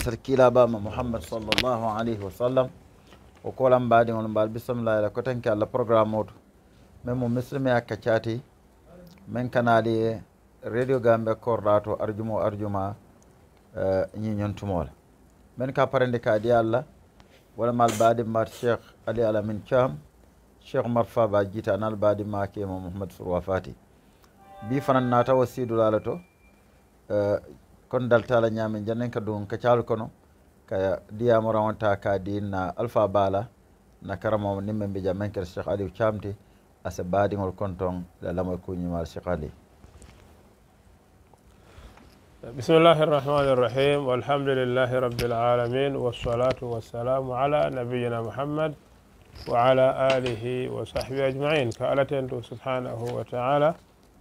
sarkilaɓama mouhammad sallllahu alayhi wa sallam o kolan mbaɗi on mbaɗ bisimillah ala ko tanki allah programme oto min mo misilmi hakka caati min kanaɗi e radio gambe korɗa to arjumo arjuma ñiñontumole min ka parende kaadi allah walamal baɗi mbat cheikh ali alamin cam cheikh omar faba jiita nal baɗi makemo mouhamadou sourwa fati bi fanan natawa sidulala to kon kono daltala nyame jannen ka ɗum ka calu kono ka diya mo rawanta ka dinna alfa bala na karamo nimbe be jamen kede cheikh ali chamti asa badi ngol kontong la lamoy kuñimal cheikh ali بسم الله الرحمن الرحيم والحمد لله رب العالمين والصلاة والسلام على نبينا محمد وعلى آله وصحبه أجمعين كالتين سبحانه وتعالى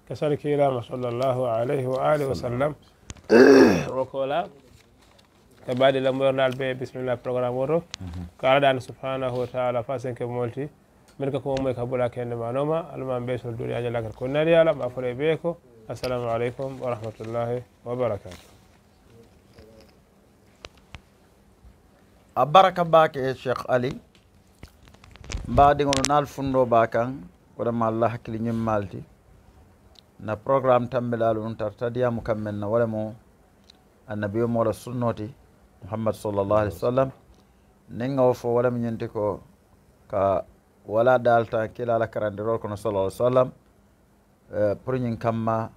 كسر إلى صلى الله عليه وآله وسلم Eh. rokola e mbaɗi lamboyornal ɓe bisimilla programme woto mhm. ko alaɗani subhanahu wa taala fa cinq molti min ko komomoy ka ɓuula kende manoma almam ɓe sol duniya ñalakat konnari ala ma fole ɓe ko assalamu aleykum wa rahmatullahi wa barakatu a baraka mbake cheikh ali mbaɗigono nalfunno ba kan waɗama allah hakkille ñimmalti na programme tambeɗa ɗum tar tadiyamu kammen na waɗa mo annabi mola sunnoti muhammad sallllahu alih w sallam ninga wo fo wala mi ko ka wala dalta kilala karandirol kono sallah sallam pour ñin kamma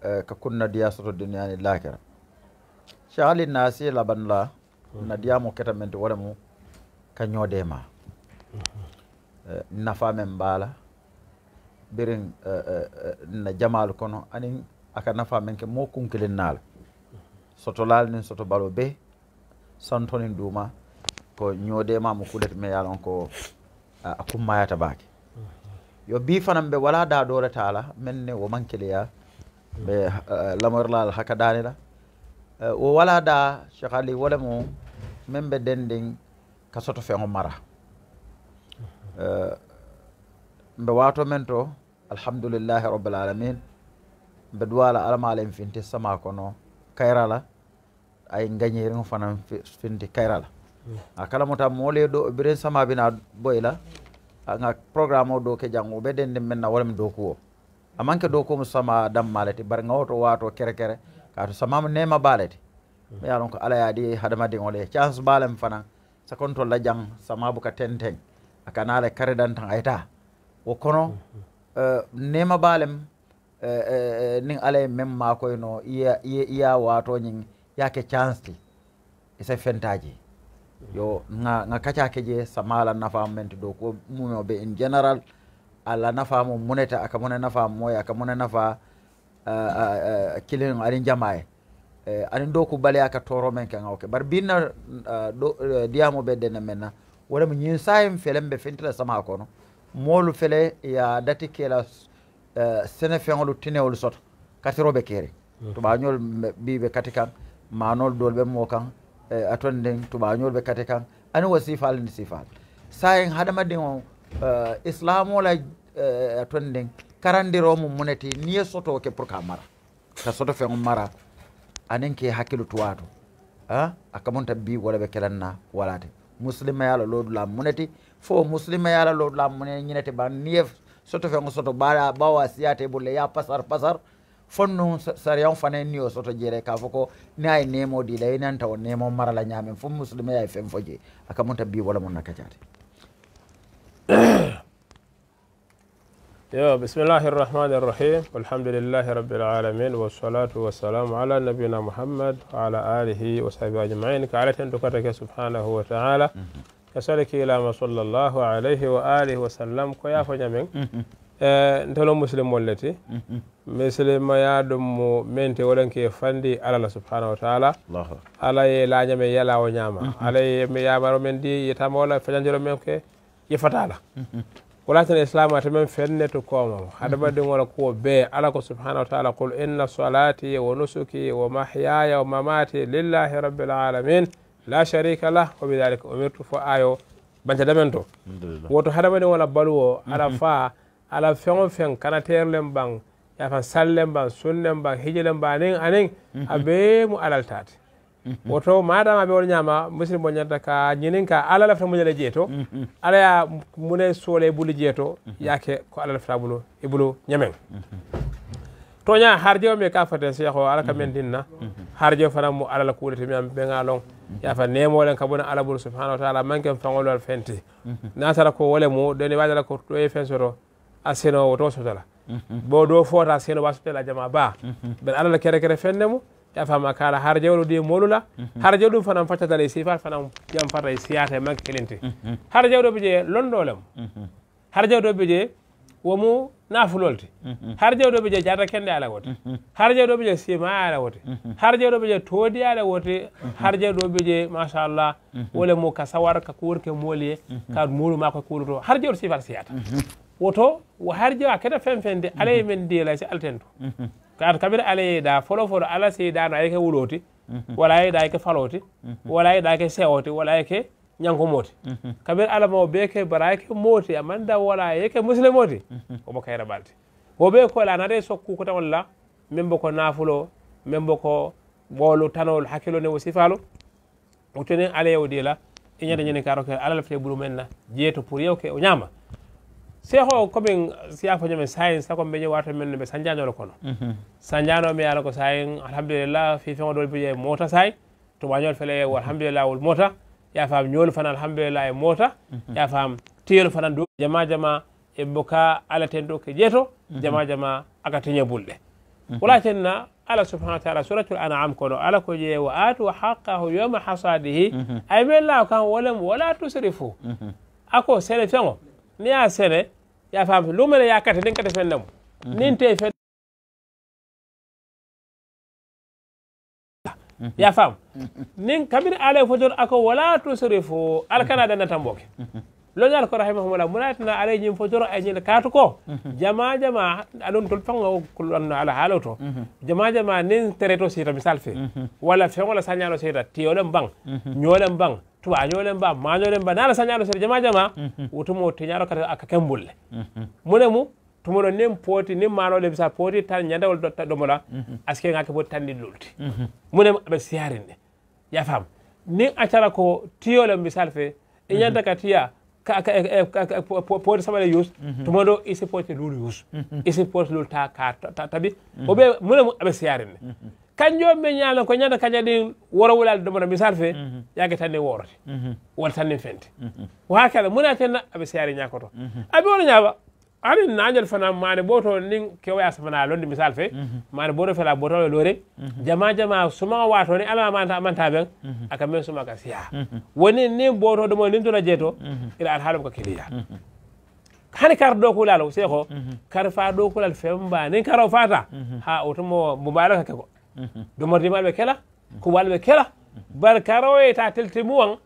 ka kunna diya soto duniyani lakira cahali nasi laban la na diyamo keta menti ti wala mu ka ñoodema nafa men mbaala birin na jamalu kono anin aka nafa men ke mo kunkilinnaala soto laalnin soto ɓalo be santonin duma ko ñoodema mo kuɗete me yalon ko a kummayata baake yo bi fanan ɓe wala dadore taala min ne wo mankeleya ɓe lamorlal haka danila wo wala da cheikh ali wole mo min ɓe ka soto feŋo mara mbe wato men to rabbil alamin mbe alama ala finti sama kono kayrala ay gañeren fanan finde kayrala a kala mo tan do ɗo biren samaɓe na boyla nga programme o ke janngo be denden men na do ko a do ko sama malati bare nga woto wato kere kere ka to samama nema baalete mi ya lon ko ala yaadi hadamadin ole chance sa kontol sakontolla jang bu ka tenten le kare dan tan ayta wo kono uhuh. euh, nema baalem euh, euh, nin ala e mem ma koyno iya iya watoñin yake chance isa fentaji yo nga nga kaca keje samala na mente do ko mumo be in general ala famo muneta aka na nafa moya aka mona na fa uh, uh, kilin arin jamae uh, arin do ko bale aka toro men ke ngoke bar binna uh, do uh, diamo be denne menna wala mu nyin sayim felem be fentra sama kono molu fele ya dati ke la uh, sene fengolu tinewol soto katirobe kere mm -hmm. to ba nyol bibe katikan manol dol be mo kan e, aton nden tubañol be kate kan ani wo sifal ni sifal sayen hadamaden o uh, islamola uh, ton den karandiro mum muneti ni ye soto ke pour ka mara ka soto feŋo mara aniŋ ke hakkilo tuwato a a kamunta bi wala ɓe kelan na walate musilimaya la lodula muneti fo musilimaya la lodula mune ñinete ba ni ye soto feŋo soto bawa siyate bulle ya pasar pasar fonno sariyan fana ye niyo soto jere k'a fɔ ko n'a ye nemo di la i nanta o nemo mara la ɲaamin fo musulumaya ye fɛn fo je a ka munta bi wala mun na ka cate yo bismillahi arrahmani arrahim alhamdulillahi rabbil alamin wassalatu wassalamu ala nabiyina muhammad wa ala alihi wa sahbihi ajmain ka ala ten dokatake subhanahu wa taala yasaliki ilama sallallahu alayhi wa alihi wa sallam ko yafo ñamen Eh, ntolo muslimol leti misilima mm-hmm. ya ɗum mo mente woɗanke fandi alala subhanahu wa taala ala ye lañame yalawo ñama mm-hmm. ala ye yamaro men di yetama wala feñanjoro men ke yefatala mm-hmm. walatin islam ata men fenne to komamo hadamadi wala kuwo be ala ko subhanahu wa taala qul inna solati wa nusuki wa mahyaya wa mamati lillahi rabbil alamin la sharika lah wa bidalika umirtu fo ayo bantadamen to woto hadamadi wala baluwo ala faa ala feŋ o feŋ kanatayer len baŋ yafan sal len baŋ sun len baŋ hije len baŋ aniŋ aniŋ mhm. a bee mu alal taate mhm. woto madama be wol ñama musidi moñanta ka ñinin ka ala lafta muñale jee to mhm. ala ya mune soole bulu jee to yaake ko ala lafta bulu e bulu ñameŋ toña harjeo mi ka fote seekho ala ka men dinna harjeo fana mu alala kuule to miyam ɓe ga loŋ yafa nemolen ka bona ala bulu subhanahu wa taala manken faŋolol fenti nasara ko wole mu deni wajala ko toye fen soto a senowo to sotala bo ɗo fota senowa jama ba ben alala kere kere fenne mo yafama kala har jawɗo ɗi molula har jawɗo ɗum fanan faccatala e sifat fanan jam fata e siyata e magge kelinte har jawɗo ɓe je har nafulolte har kende ala wote har jewɗo ɓe sima ala wote har jewɗo ɓe je ala wote har jewɗo ɓe je wole mo ka ka kuwor ke mooliye ka muuru ma koye har siyata woto har jewa keta fen fende alaye mhm. men deelay si altento mhm. kaat kabira alayeyda folo folo ala seydano ayke wuloti mhm. wala yeyda e ke falote wala yeyda ke sewote wala yeke ñankomote kabir alamao ɓeke barayke moote amanda wala yeke muslimote omo kayra ɓalde wo ɓe ko lanade sokku ko tawolla min mbo ko nafulo min mbo ko ɓoolu tanol hakkilo ne wo sifalu wotoni alayewo deela iñade e ñani karoke alalfte ɓurumenna jeeto pour yewke o ñama seho komin siyafoñomen sahen sago mbeño warto men noɓe sañdianoro kono mhm. sañdianoɓe yaala ko sahen alhamdulillah fifeo ɗo bie mota sahe tubañol fele e alhamdulillah ol mota yafam ñoolu fana alhamdulillah e mota mhm. yafam tiyolu fana du jama jama e boka ala ten do ke ƴeeto mhm. jama jama aka teño bulɗe wala tenna ala subhanau wa taala suratul anam kono ala ko ƴee wa atu haqahu yoma hasadihi aymen law kam wolem wala tusri fou ako sele feŋo ni ya sene ya famfe lumene ya kate nden kate fendemo mhm. nin te fe mhm. ya faam mhm. nin kabir alay fojor ako wala tusrifu alkana dana tamboke loñi alko rahimahumullah munatina alay ñin fojoro ay ñin kaatu ko jama jama aɗon tol fango kulɗon ala haalo to jama jama nin tereto sita misal fe wala feŋola sañano sita tiyolen baŋ ñoolen baŋ tubañolen ba mañolen ba nana sañano sere jama jama wotumo mhm. tiñaro kata aka kembulle mhm. mune mu tumoɗo nin pooti nin manole bisa pooti tan ñandawol ɗomola mhm. aske ngake poti tanɗi lulti mune aɓe siyarinne yafam ni accara ko tiyole misal fe e ñanta ka tiya poti samale yus tumoɗo isi pooti lulu yus isi pooti lulta ta ka tabi oɓe mune mu aɓe siyarinne kanjoo ɓe ñaano ko ñanda kaña ɗin woro wulaade domono misal fe mhm. yagge tan nin worote mhm. wota tan nin fente mhm. waha kala muna tenna aɓe seyari ñakoto aɓe wono ñaaba ani nañol fana mane ɓoto nin kewoya samana londe misal fe mane boto fela botole loore jama jama suma watone alama manta manta ɓen aka men suma ka siya woni nin boto ɗomo nin tona jeeto ira ata haalom ko keliya hani kar ɗo kulal seeko kar fa ɗo kulal fembanin karaw fata ha otomo mbo mbalo ka keko domorde maɓe kela kubalɓe kela barkaroye ta teltimu wan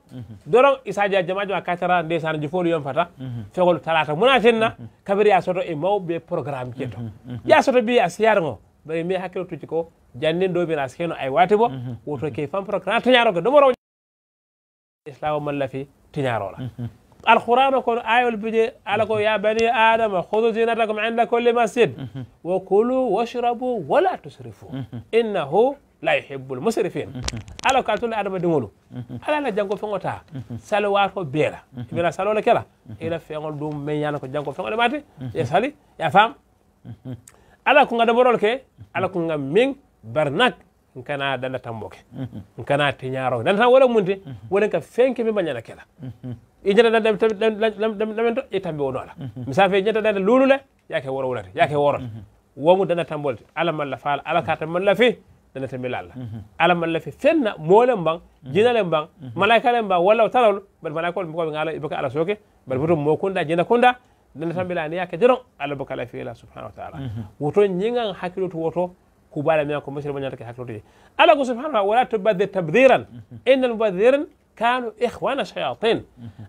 doron isaji jamajo a katara nde sanaji fo ɗo yonfata fegol talata muna tenna kabiri ya soto e mawɓe programme keto ya soto mbi a siyar ngo bare mbi hakkillotuji ko janden ɗo mbina skeno ay wati bo woto ke fan programme tiñaro ko domoro islama mallafi tiñarola القرآن يقول آية البدء على يا بني آدم خذوا زينتكم عند كل مسجد وكلوا واشربوا ولا تسرفوا إنه لا يحب المسرفين على كاتول آدم دمولو على لا جانكو فنغو تا بيرا بيرا بلا لك لا الى فيغول دوم مي من كو جانكو فوتا فنغو يا سالي يا فام على كون كونغا بورول كي على كونغا مين برناك nkana danda tamboke nkana tiñaro nanta wala munte wala ka fenke mi bañana kela ijanaɗaɗe ƴettanɓe wono ala misal fe ñettaɗaɗe lulule yake woro wonate yake worot womu dana tambolde ala malla faala ala kata malla fe dana tambila allah ala malla fe fenna moole mban jinale mban malaykale mban walla o talawlo mbaɗa malaykol mbokoɓe ngala boka ala sooke mbaɗa foto mokunda jina kunda dana tambila ne yake doron allah boka ala feela subhanahu wa taala woto ñigan hakkilo to woto kubala miyan ko musidɗo mo ñantake hakkiloto je ala ko subhanahu wa taala wala tobaddir tabdiran innal mubadiran kanu ikhwan shayatin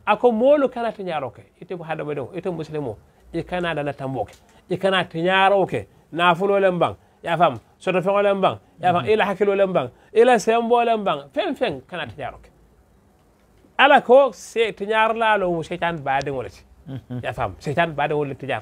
ako molo kana tinyaroke ite hada bedo ite muslimu i kana dala tamboke i kana tinyaroke nafulo lembang ya fam soto fengo lembang ya fam ila hakilo lembang ila sembo lembang fen fen kana tinyaroke ala ko se tinyar lalo shaytan baade ngolati ya fam shaytan baade ngolati tinyar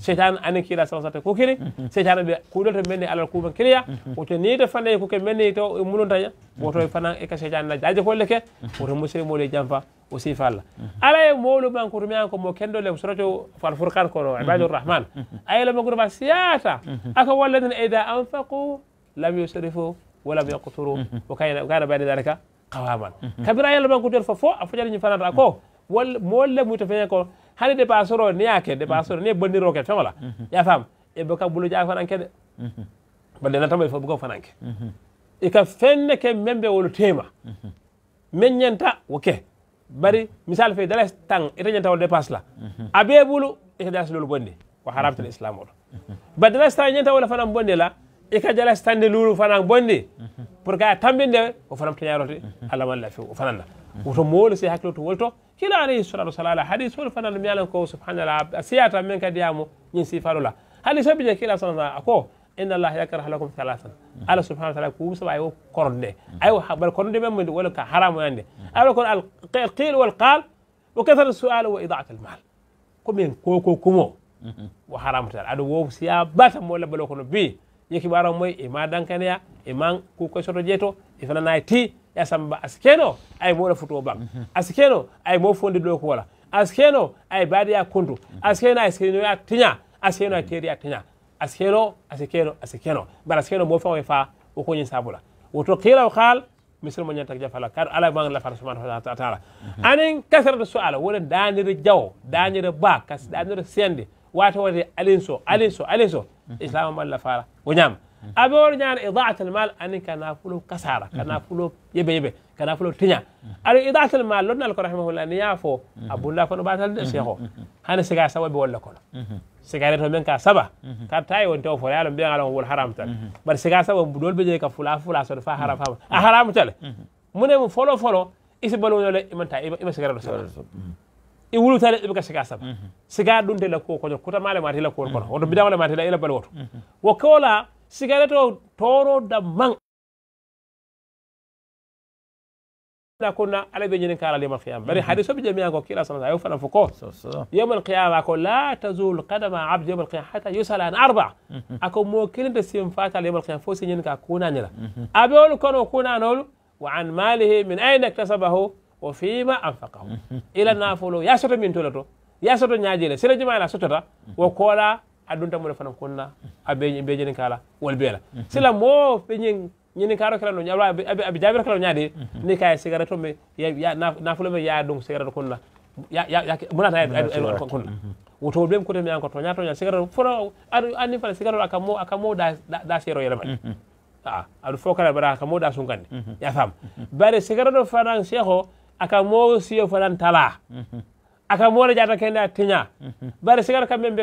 seytane ana kiila sawa satta kokiri seytane ɓe kuɗolto menne alal kuuban kiliya woto niyde fanayi koke menne to e mulontaña woto fanan eka seytane la daje kolle ke woto musidemol e jamfa o sifa allah ala e mawluman ko tumi an ko mo kendole sorato fal fourkan kono ibadirrahman ayelo ma gurma siyata aka wallaten ida anfaqu lam yusrifu walam yaqturu o kana bayne dalika qawaman kabira ayelo man kutol fo fo a fojani ñi fanata ko walla mo wolle muyto feñe ko hade dépasseur o neyake dépasseur ne bonniro ke fewola yafam eɓe ka bolo jaa fananke de mhm. bonde natama e fo ɓeko fananke e mhm. ka fenne ke membe wolo tema meññenta mhm. oke bari misal fe dales tan eteñenta wol dépasse la abe bolo eko dasilol bonde ko haramtene islam oɗo ba dales tan ñenta wola fanan bonde la i ka jala sitandi luulu fanaŋ bondi pour que a tambinde o fanaŋ toñarote allah man lafi o fanaŋ na woto moolu si hakkilo to wolto kila alayhi salatu wasala la hadis wolu fanaŋ mi alan ko subhanallah a siyata meŋ ka diyamo ñiŋ sifalu la hadis o bi je kila sana a ko inna allah yakrah lakum thalathan allah subhanahu wa taala ku saba ayo korne ayo bar korne meŋ wala ka haramu yande ayo kon al qil wal qal wa kathara sual wa idaat al mal ko men koko kumo wa haramu tal aɗa wo siya bata mo labbalo kono bi yeki que moye e ma dankaneya e man e soto jeto e, e ti ya ay mo foto ban askeno ay mo mm-hmm. fondi ko wala askeno ay baadiya kontu askeno askeno ya mm-hmm. ay asikeno asikeno mo fa o sabula woto kiilaw khal misir mo la jafala kar ala subhanahu wa taala mm-hmm. anin kasarata suala wona danira jaw danira ba kas danira sendi wato wati alinso إسلام مال فارا ونعم أبو نعم إضاعة المال أن كان أفلو كسارة كان أفلو يب يب كان أفلو تنيا على إضاعة المال لنا لك رحمه الله أن يعفو أبو الله كانوا بعد هذا الشيء هو هن سكر سوى بقول لكم سكر يتوب منك سبعة كتاي وانت أفول يعلم بيع على أول حرام تل بس سكر سوى بقول بيجي كفول أفول أسود فا حرام فا أحرام آه، تل منه فولو فولو إيش بقولون له إما تاي إما سكر له e wulutale ɗe ɓe ga siga saba siga ɗum de lakko koño kutamale mati lakkowol kono woto bidamale mati la ila bal woto wo kola sigare to toro da man na kunna ala ɓe ñinin kala lima qiyama bari hadis oɓe jamiya ko kila sa yo fana fo ko yowma alqiyama ko la tazul qadama abd yowma alqiyama hata yusala an arba ako mo kilinde sim fatal yowma alqiyama fo si ñinin ka kunanila aɓewol kono kunanol wa an malihi min ayna iktasabahu wo fima anfaqahu ila nafolo ya soto min tola to ya soto ñaajele sila jumayla sotota wo koola adunta mune fana kunna abe be jeni kala wal beela sila mo be ñin ñini karo kala no ñawla abi jabira kala ñaade ni kay cigarette me ya nafolo me ya dum cigarette kunna ya ya munata ay kunna woto bem kote mi an ko toña toña cigarette fo anni fana cigarette aka mo aka mo da da sero yele mani aɗa fo kala bara aka mo da sunkande ya fam bare cigarette o fanan cheikh o aka mooro siyo fanan tala aka mooro jata kenda tiña bari sigara kam men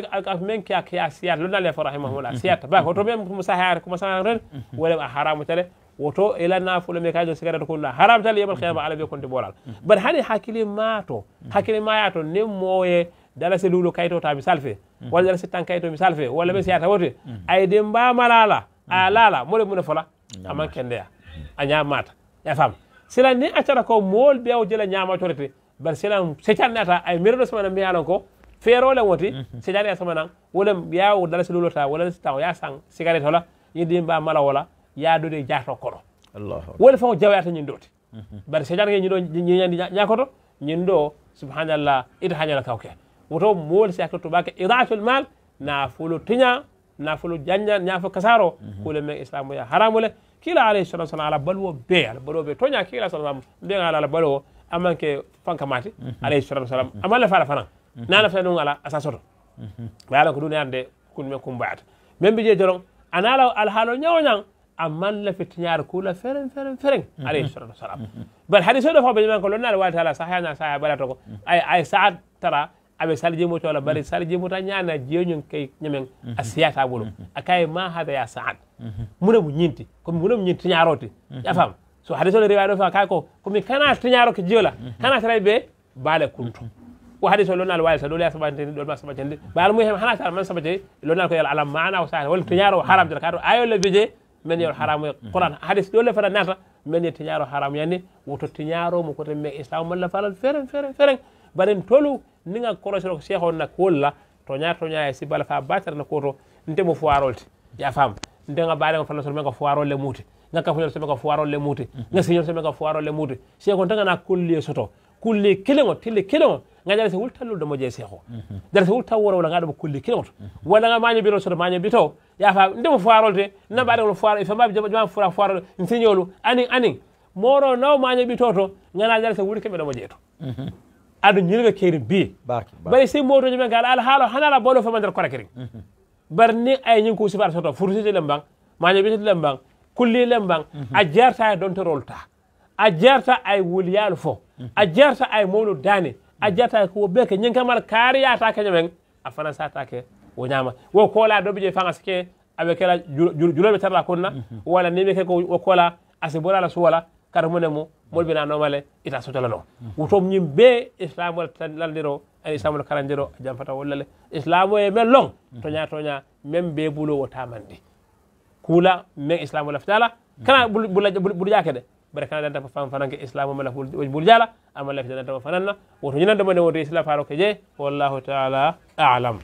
men kiya kiya siyata lonna le fo rahimahullah siyata ba woto men musa hayata kuma sa ren wala a haramu tale woto ila nafulo me kajo sigarata la haram tale yemal khiyama ala be konti bolal bari hani hakkille mato hakkille mayato nin mooye dala se luulo kayto ta misal fe walla dala se tan kayto misal fe walla ɓe siyata wote ayde mbamalala a la mole mune fola aman kendeya a ñamata ya fam sila ni accata ko mool ɓeew jela ñamatorete bar sila seccanne ata ay mbiroɗo semana mbiyalon ko feerole woti mhm. seccane a semana wolem yaw dala si lulota wolata ya san cigaret ola yidi mba mala wola yaadude jato kono wole fof jawayata ñin dote mhm. bar seccanke ñi ɗo ñiñandi ñakoto ñin ɗo subhanallah ita hañala kaw ke woto mool si akto tubake iratul mal na fulo tiña na fulo janña ñafo kasaro kule mhm. men islamu ya haramule kiila alayhi salatu salam ala baluwo bee ala baluwo bee toña kiila sa salam mbiyaga ala ala baluwo amanke fankamaate alayhi salatu salam amalla faala fanan nana fana ɗum ala asa soto ɓa alan ko ɗum neyande kun men kumbayata min mbi jee jorong anaala alhaalo ñawoñang a manla fittiñaare kuula feren feren feren mhm. alayhi salatu salam mhm. bat hadi soɗo fof ɓe ñaman ko lonnaade wawi taala sahayana sahaya ɓalata ko mhm. ay ay saat tara aɓe saljemoto allah bala saljemoto a ñana jeeñon kay ñamen a siyata ɓolo a kaye ma hada ya saad mune mo ñinti komi mune mo ñinti tiñarote a faam so hade sole rewano fa kay ko komi kana tiñaro ko jeola kana taray be baale kunto o hade so lonnal wawi sa ɗo leya sabateni ɗon ma sabatende baala mum hen hana tara man sabate lonnal ko yal ala mana o sahata walla tiñaro haram jata kato ayolle beje men yol haramu Quran hadis ɗo le fata nata men ye tiñaro haramu yanni woto tiñaromo koto me islam mala falal feren feren feren baren tolu Ninga ga korosiro ko cheikh o nakkuwol la toña toña e sibbala fa batata nakkuwoto ntemo foirolti ya faam ndega baɗego fanna so me ko foirol le muute ga kafuñol me ko foirol le Muti, ga siñol me ko foirol le Muti, mhm. cheikh o tagana Kulli soto Kulli keleŋo telle keleŋo ga jara so wultallol domo jee seeko mhm. jara so wultal wora wala ga ɗomo kulle keleŋo to mhm. walla ga maño biro soto maño bito na ndemo foirolde nabaɗegol foir mabbe jama fora foirol siñolu anin anin moro naw maño bito to gana jara so wuli keɓe ɗomo jee to aɗa ñilga keri bi bari sey motoji men gaɗa ala haala hanala boɗo fama nder kora kering bar ni ay ñin ko sa aɗa soto fursiti lem ban maño ɓetiti lem ban kulli lem ban a jarta e dontorol ta a jarta ay wulyal fo a jarta ay mawlu dane a jarta ko beke ñin kamal kaariyata keñomen a fana satake wo ñama wo koola doɓe je fanga tarla ni ɓe ke ko la koola asi suwala kata munemo molɓinanomale ita sotala ɗo wutom ñim be islamol laldiro an islamol karandiro a jam fata wollale islamo e men long toña toña be bulo wo tamandi kula me islamo laftala kana ɓuuri jake de bare kana danta fan fananke islamu mala ɓuuri jala ama lafi dantama fananna woto ñinandemone woto islam faro ke wallahu taala alam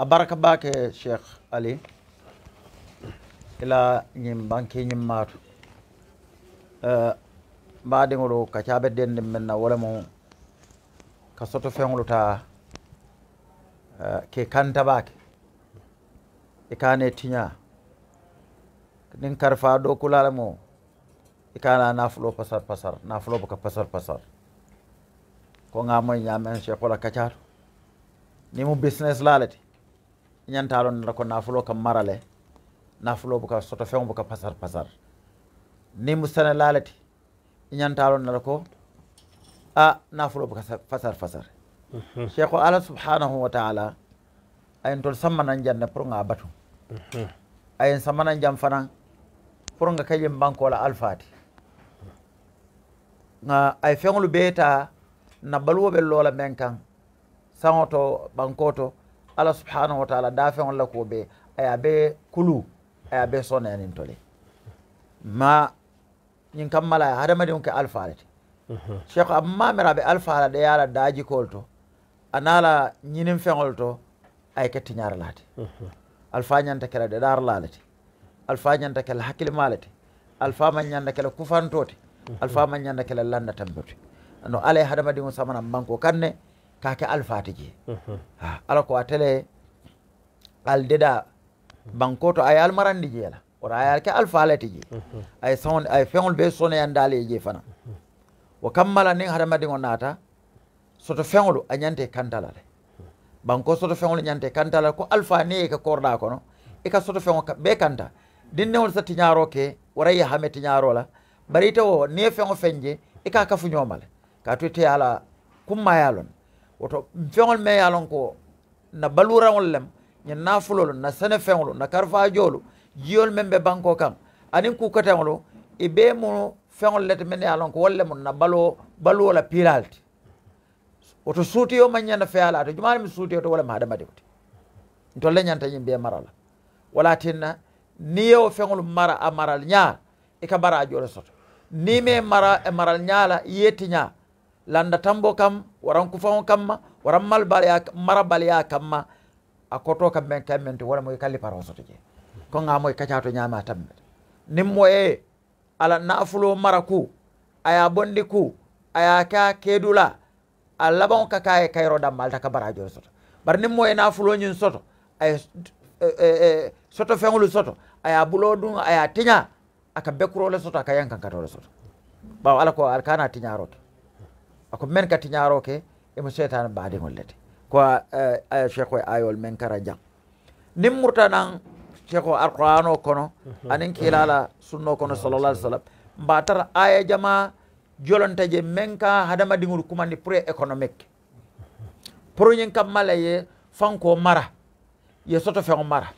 أبارك باك شيخ علي ila ñin bankiñin maato mbaadiŋolu ka caabe dendi min na wo le mu ka soto feŋolu ta ke kantabaake i kaane tiña niŋ karifa dookula le mu i kaana naafuloo pasar pasar naafuloo buka pasar pasar ko ŋa moy ñaameŋ sheekho la kacaato niŋ mu business laa le ti i ñanta loŋ nara ko naafuloo ka mara le nafulobo buka soto feŋo buka pasar pasar ni mu sene laalati i ñantalo ko a nafulo bo ka fasar fasar cheikho mhm. ala subhanahu wa taala ayen tol sammanan janne pour nga batu mhm. ayen sammanan jam fanan pour nga kajim bankola alfati nga ay feŋolu bee ta na baluwo be loola meŋ kaŋ saŋo to banko to ala subhanahu wa taala daa feŋolu la kuwo be a a be kuluu aya e be sone anin tole ma ñin kam mala hadamadi on ke alfaalete uhuh. cheikh a mamiraɓe alfaala ɗe yaala daajikol to a naala ñinin feŋol to aye ke tiñarlaate uhuh. alfa ñanta kela ɗe ɗarlaalete alfa ñanta kela hakkillemaalete alfa ma ñanda kela kufantote uhuh. alfa ma ñanda kela landa tambete no ala e hadamadi on samana banko kanne kake alfaate jee ala ko a tele al deɗa bankoto ay almarandi jeela oto ayal ke alfaalati je ay son ay feŋol be sonoyandaali andale je fana wo kammala niŋ hadamadiŋo onata soto feŋolu a ñante kantala le banko soto feŋolu nyante kantala ko alfa ne ye ka korda no e ka soto feŋo be kanta dinneŋolu sati tiñaaro ke wara ya hameti tiñaaro la bari wo ne ye fenje e je ka kafuñooma le ka ite ye a la kummaya loŋ woto feŋolu meŋ ye ko na baluuraŋolu lem ñin nafulolu na senefeŋolu na karfajolu jiyolu meŋ be banko kaŋ aniŋ kukateŋolu i bee mu feŋolu lete meŋ ne ye a loŋ ko wolu le mu na baluo baluo la piiraalu ti woto suutiyo maŋ ñaŋ na feya la ate jumaani mu suutiyo to wo le ma hadamadiŋo ti ntolu le ñanta ñiŋ bee mara la wala tin na niŋ yewo feŋolu mara a maral ñaa i ka bara a joole soto niŋ mee mara e maral ñaa la i ye ti ñaa landa tambo kam waraŋ kufaŋo kam ma waraŋ mal baliya mara baliyaa kam ma a koto kamɓen to wala moye kali par osoto je ko mo moye kacato ñama tammete nin moye ala nafulo mara ku aya bondi ku aya ka kedula a bon ka kay e kayro damma alta ka barajo soto bar nin moye nafuloñin soto ay e, e, soto feŋolu soto aya bulo dun aya tiña aka le soto aka yankankatole soto ba ala ko alkana tinya ke ako men ka roke e mo setan baade ngolete ko cheikh eh, eh, o ayol men kara jang nin murtanan cheikh o alqur'ano kono mhm. anin kilala sunno kono sallallahu alaihi wasallam sallam mbatara aya jama jolonta je men ka hadamadiŋol kumandi pre économique pour nyen kam malaye ye fanko mara ye soto feŋo mara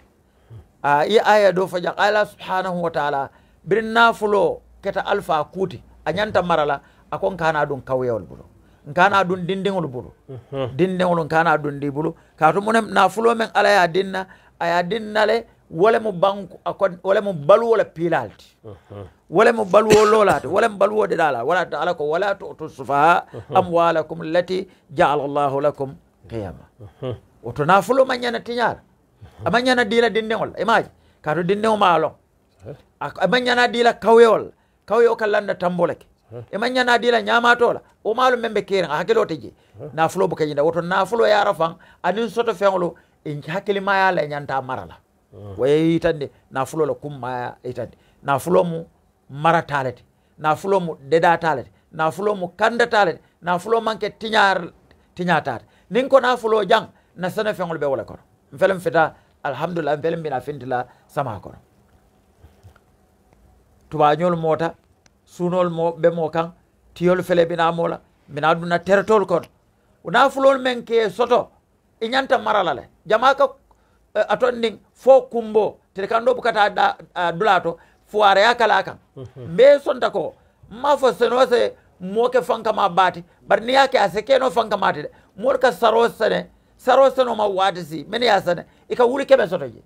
a ah, ye aya do fo jang ala subhanahu wa taala birin nafulo keta alfa kuti a ñanta akon a kon kana ɗum kawyewol bulo nkana dun dindiŋolu bulu mhm. dindiŋolu nkana di bulu kaatu munem nafulo meŋ ala ye a dinna a ye a dinna le wole mu banku wole mu baluwo le piilal ti mhm. wole baluwo loolaa ti wole baluwo didaa la wala ta ala ko wala tutu sufaha mhm. amwalakum lati jaalallahu lakum qiyama woto nafulo ma ñana tiñaala ama ñana diila dindiŋol la imaji kaatu dindiŋo maa loŋ eh? ama ñana diila kawyewol la kawyewo ka tambo le ke e na ñana dila ñamatola wo malu membe kere keren hakkilo te je nafulo buka jinda woto nafulo yara ani anin soto feŋolu in hakkilimaya la ñanta itande na waye lo kum la itande na nafulo mu mara talete nafulo mu deda talete nafulo mu kanda talete nafulo manke tinyar tiña tata nin ko nafulo jang na sene feŋolu be wole kono mfelem fita alhamdulillah mfelem bina fintila sama kono tubañolu mota sunol mo be mo kan tiyol fele bina mola mina duna teretol kon una fulol men ke soto inyanta marala le jama ka uh, eh, atonding fo kumbo tere kan do bukata da uh, dulato fuare yakala kan mbe mhm. sonta ko ma fo seno se moke fanka ma bati bar ni yake aseke no fanka mati de mol ka saro sene saro seno ma wadisi men ya sene ika wuri kebe soto je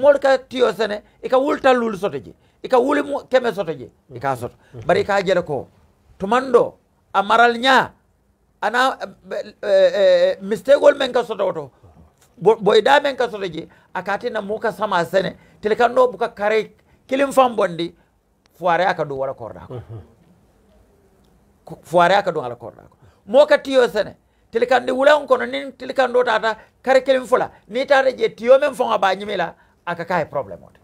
mol ka tiyo sene ika wulta lul soto je ika wuli mu keme soto je ika soto bari ika jele ko tumando a maral ña ana e, e, mistake ol men ka soto boy boyda men ka soto je na muka sama sene tele kan buka kare kilim fam bondi fuare aka ɗum wala korda ko foire aka ɗum ala korɗa ko moka tiyo sene tele kan ɗi kono nin tele kan tata kare kilim fula ni tata je tiyo men fonga ba ñimila aka kaye probléme ote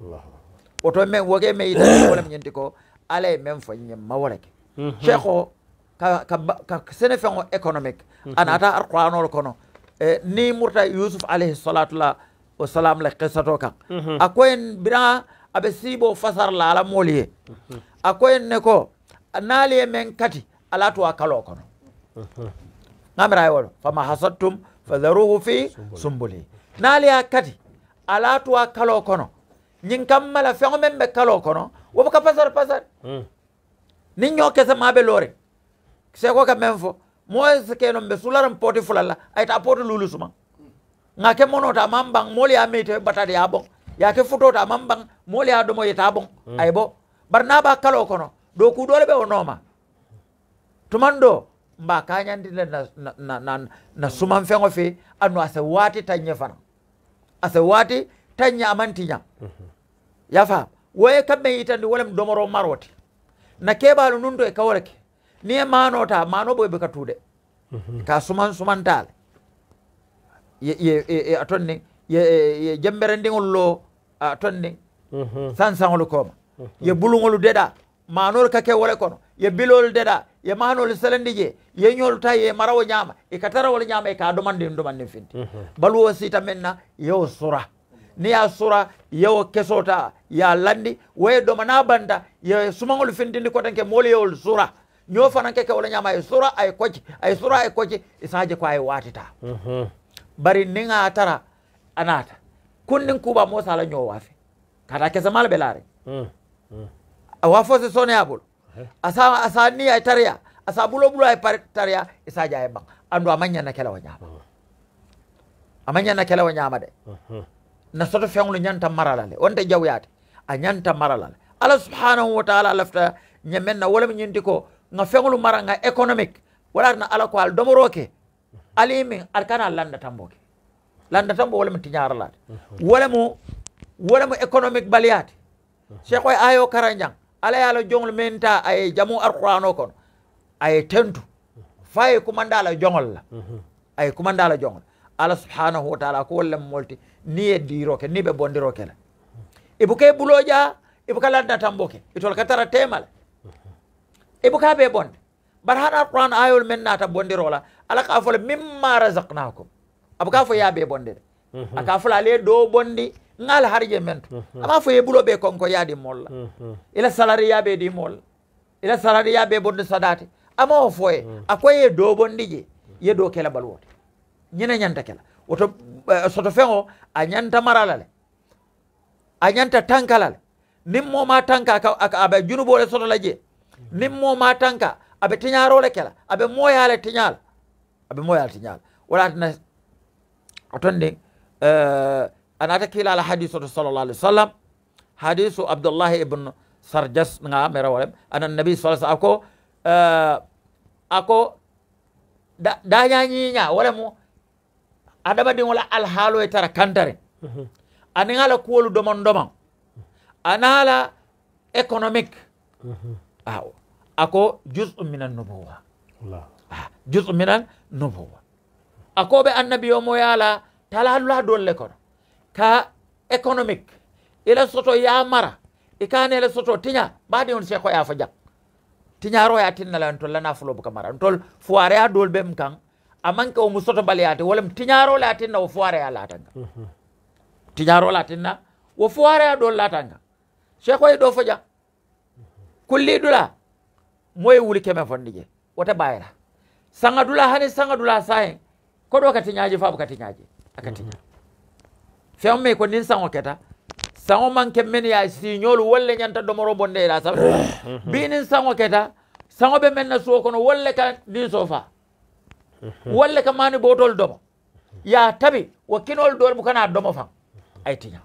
woto men woke me ida eh. wala mnyenti ko ala men fo nyem ke mhm. shekho ka ka, ka sene ngo economic mhm. anata alquranol kono eh, ni murta yusuf alayhi salatu la salam la qisato ka mhm. akoyen bira abe sibo fasar la la moliye akoyen ne ko naaliye men kati ala to akalo kono ngamira yo e wolo ma hasattum fadharuhu fi sumbuli nali kati ala to akalo kono kam mala feŋo meŋ be kaloo kono wo buka pasari pasari hmm. niŋ ñoo kese maa be looriŋ seeko ka meŋ fo moo si keno be sularaŋ pooti fula la a pooti luulu suma ŋa ke mono ta a maŋ baŋ moolu ye a meyi te ye a boŋ ye a ke futoo ta maŋ baŋ moolu ye a domo yita boŋ hmm. a ye bo bari niŋ be a kaloo kono doo kuu doo be wo nooma tumaŋ mba kañandi le na, na, na, na, na suman feŋo fe anu a se waati taŋ ñe a se waati tanña amantiñam yafam woye kamɓe yitandi wolem domoro maroti na keɓalo nundo e kawoleke niye manota mano ɓo eɓe ka tuuɗe ka suman sumantale ye e, e, a ton ni ye e, jembere ndigol lo a ton ni sansangol koma ye bulugol deɗa manol ka ke wole kono ye bilol deɗa ye manol selendi je ye ñolta ye marawo ñama e ka tarawol ñama e ka domandi ɗumanni finti baluwo sita men na yeo sora ni ya sura yewo kesota ya landi waye doma na banta ye sumaŋolu findindi ke moolu yewol sura ñoo fananke ke wala ñama ay sura ay koci ay sura ay koci isaje ko ay watita mm -hmm. bari niŋa tara anata kundin kuba mosa la ñoo wafe kata kesamala belare mm -hmm. awa fose soneya bol asa asa ni ay tariya asa bulo bulo ay tariya isaje ay baŋ andu amanya na kala ñama mm. amanya na kala ñama de mm na soto feŋolu ñanta maralale le wonte jawyaate a ñanta marala le ala subhanahu wa taala lafta ñemen na wo nga ñinti ko ŋa feŋolu mara ŋa économique walatina ala ko al domoro ke ali min al kana landa tambo landa tambo wo lemu tiñaralaate wo lemu wo lemu économique baliyaate cheikhoy ayo karanjaŋ ala ye a la joŋolu men mm-hmm. ta a ye jamu alqurano kono a ye tentu fa a ye kumanda la joŋol la a ye kumanda la joŋol ala subhanahu wa taala ko wo ni ye diiro ke ni be bondiro ke la ibuke buloja ibuka ladda tambo itol ka tara temal ibuka be bonde bar hana qur'an ayol men nata bondirola ala ka fo mimma razaqnakum abuka fo ya be bonde mhm. aka fola ale do bondi ngal harje men mhm. ama fo ye bulo be konko yaadi molla mhm. ila salari ya be di mol ila salari ya be bonde sadati ama o foye akoye do bondi je ye do kela balwote ñene ñanta kela woto soto fengo a ñanta mara la le a tanka nim mo ma moo soto laje nim mo ma tanka abe tinyaro le kala abe moyale tinyal abe moyale tinyal wala tina oton ndiŋ a naata kiila la hadiso sallallahu alaihi Wasallam, hadithu abdullah abdullahi sarjas nga mera anan nabi alaihi wasallam ako ako da wala mo adamadiŋo la alhaalo ye tara kantariŋ mm-hmm. aniŋ a la kuwolu domaŋ domaŋ anaŋ la économique mm-hmm. aw a ko jusu minan nubuwa ah, jusu minan nubuwa a ko be annabiyomoya la talaalula doolu le kono ka économique i la soto ye a mara i ka ne soto tiña baadiŋolu seeko ye a fo jaŋ tiñaaroo ye a tinna la ntol la naa fuloo buka mara ntol fuwaare a doolu be kaŋ a manke o musoto bale ate walam tiñaro atinna o foire ya latanga tiñaro la atinna wo foire ya do latanga sheikh do foja kulli dula moye wuli keme fondi je wote bayra sanga dula hani sanga dula sahen koɗo ka tiñaji faabu ka tiñaji aka tiña fewn me ko nin sango keta sango manke men ya siñolu wolle ñanta domoro bonde la sa bi nin sango keta sango be men na suwo kono wolle ka nin sofa Mm-hmm. walla ka mani botol domo ya tabi wakkinol dol mu kana domo fan ay tiña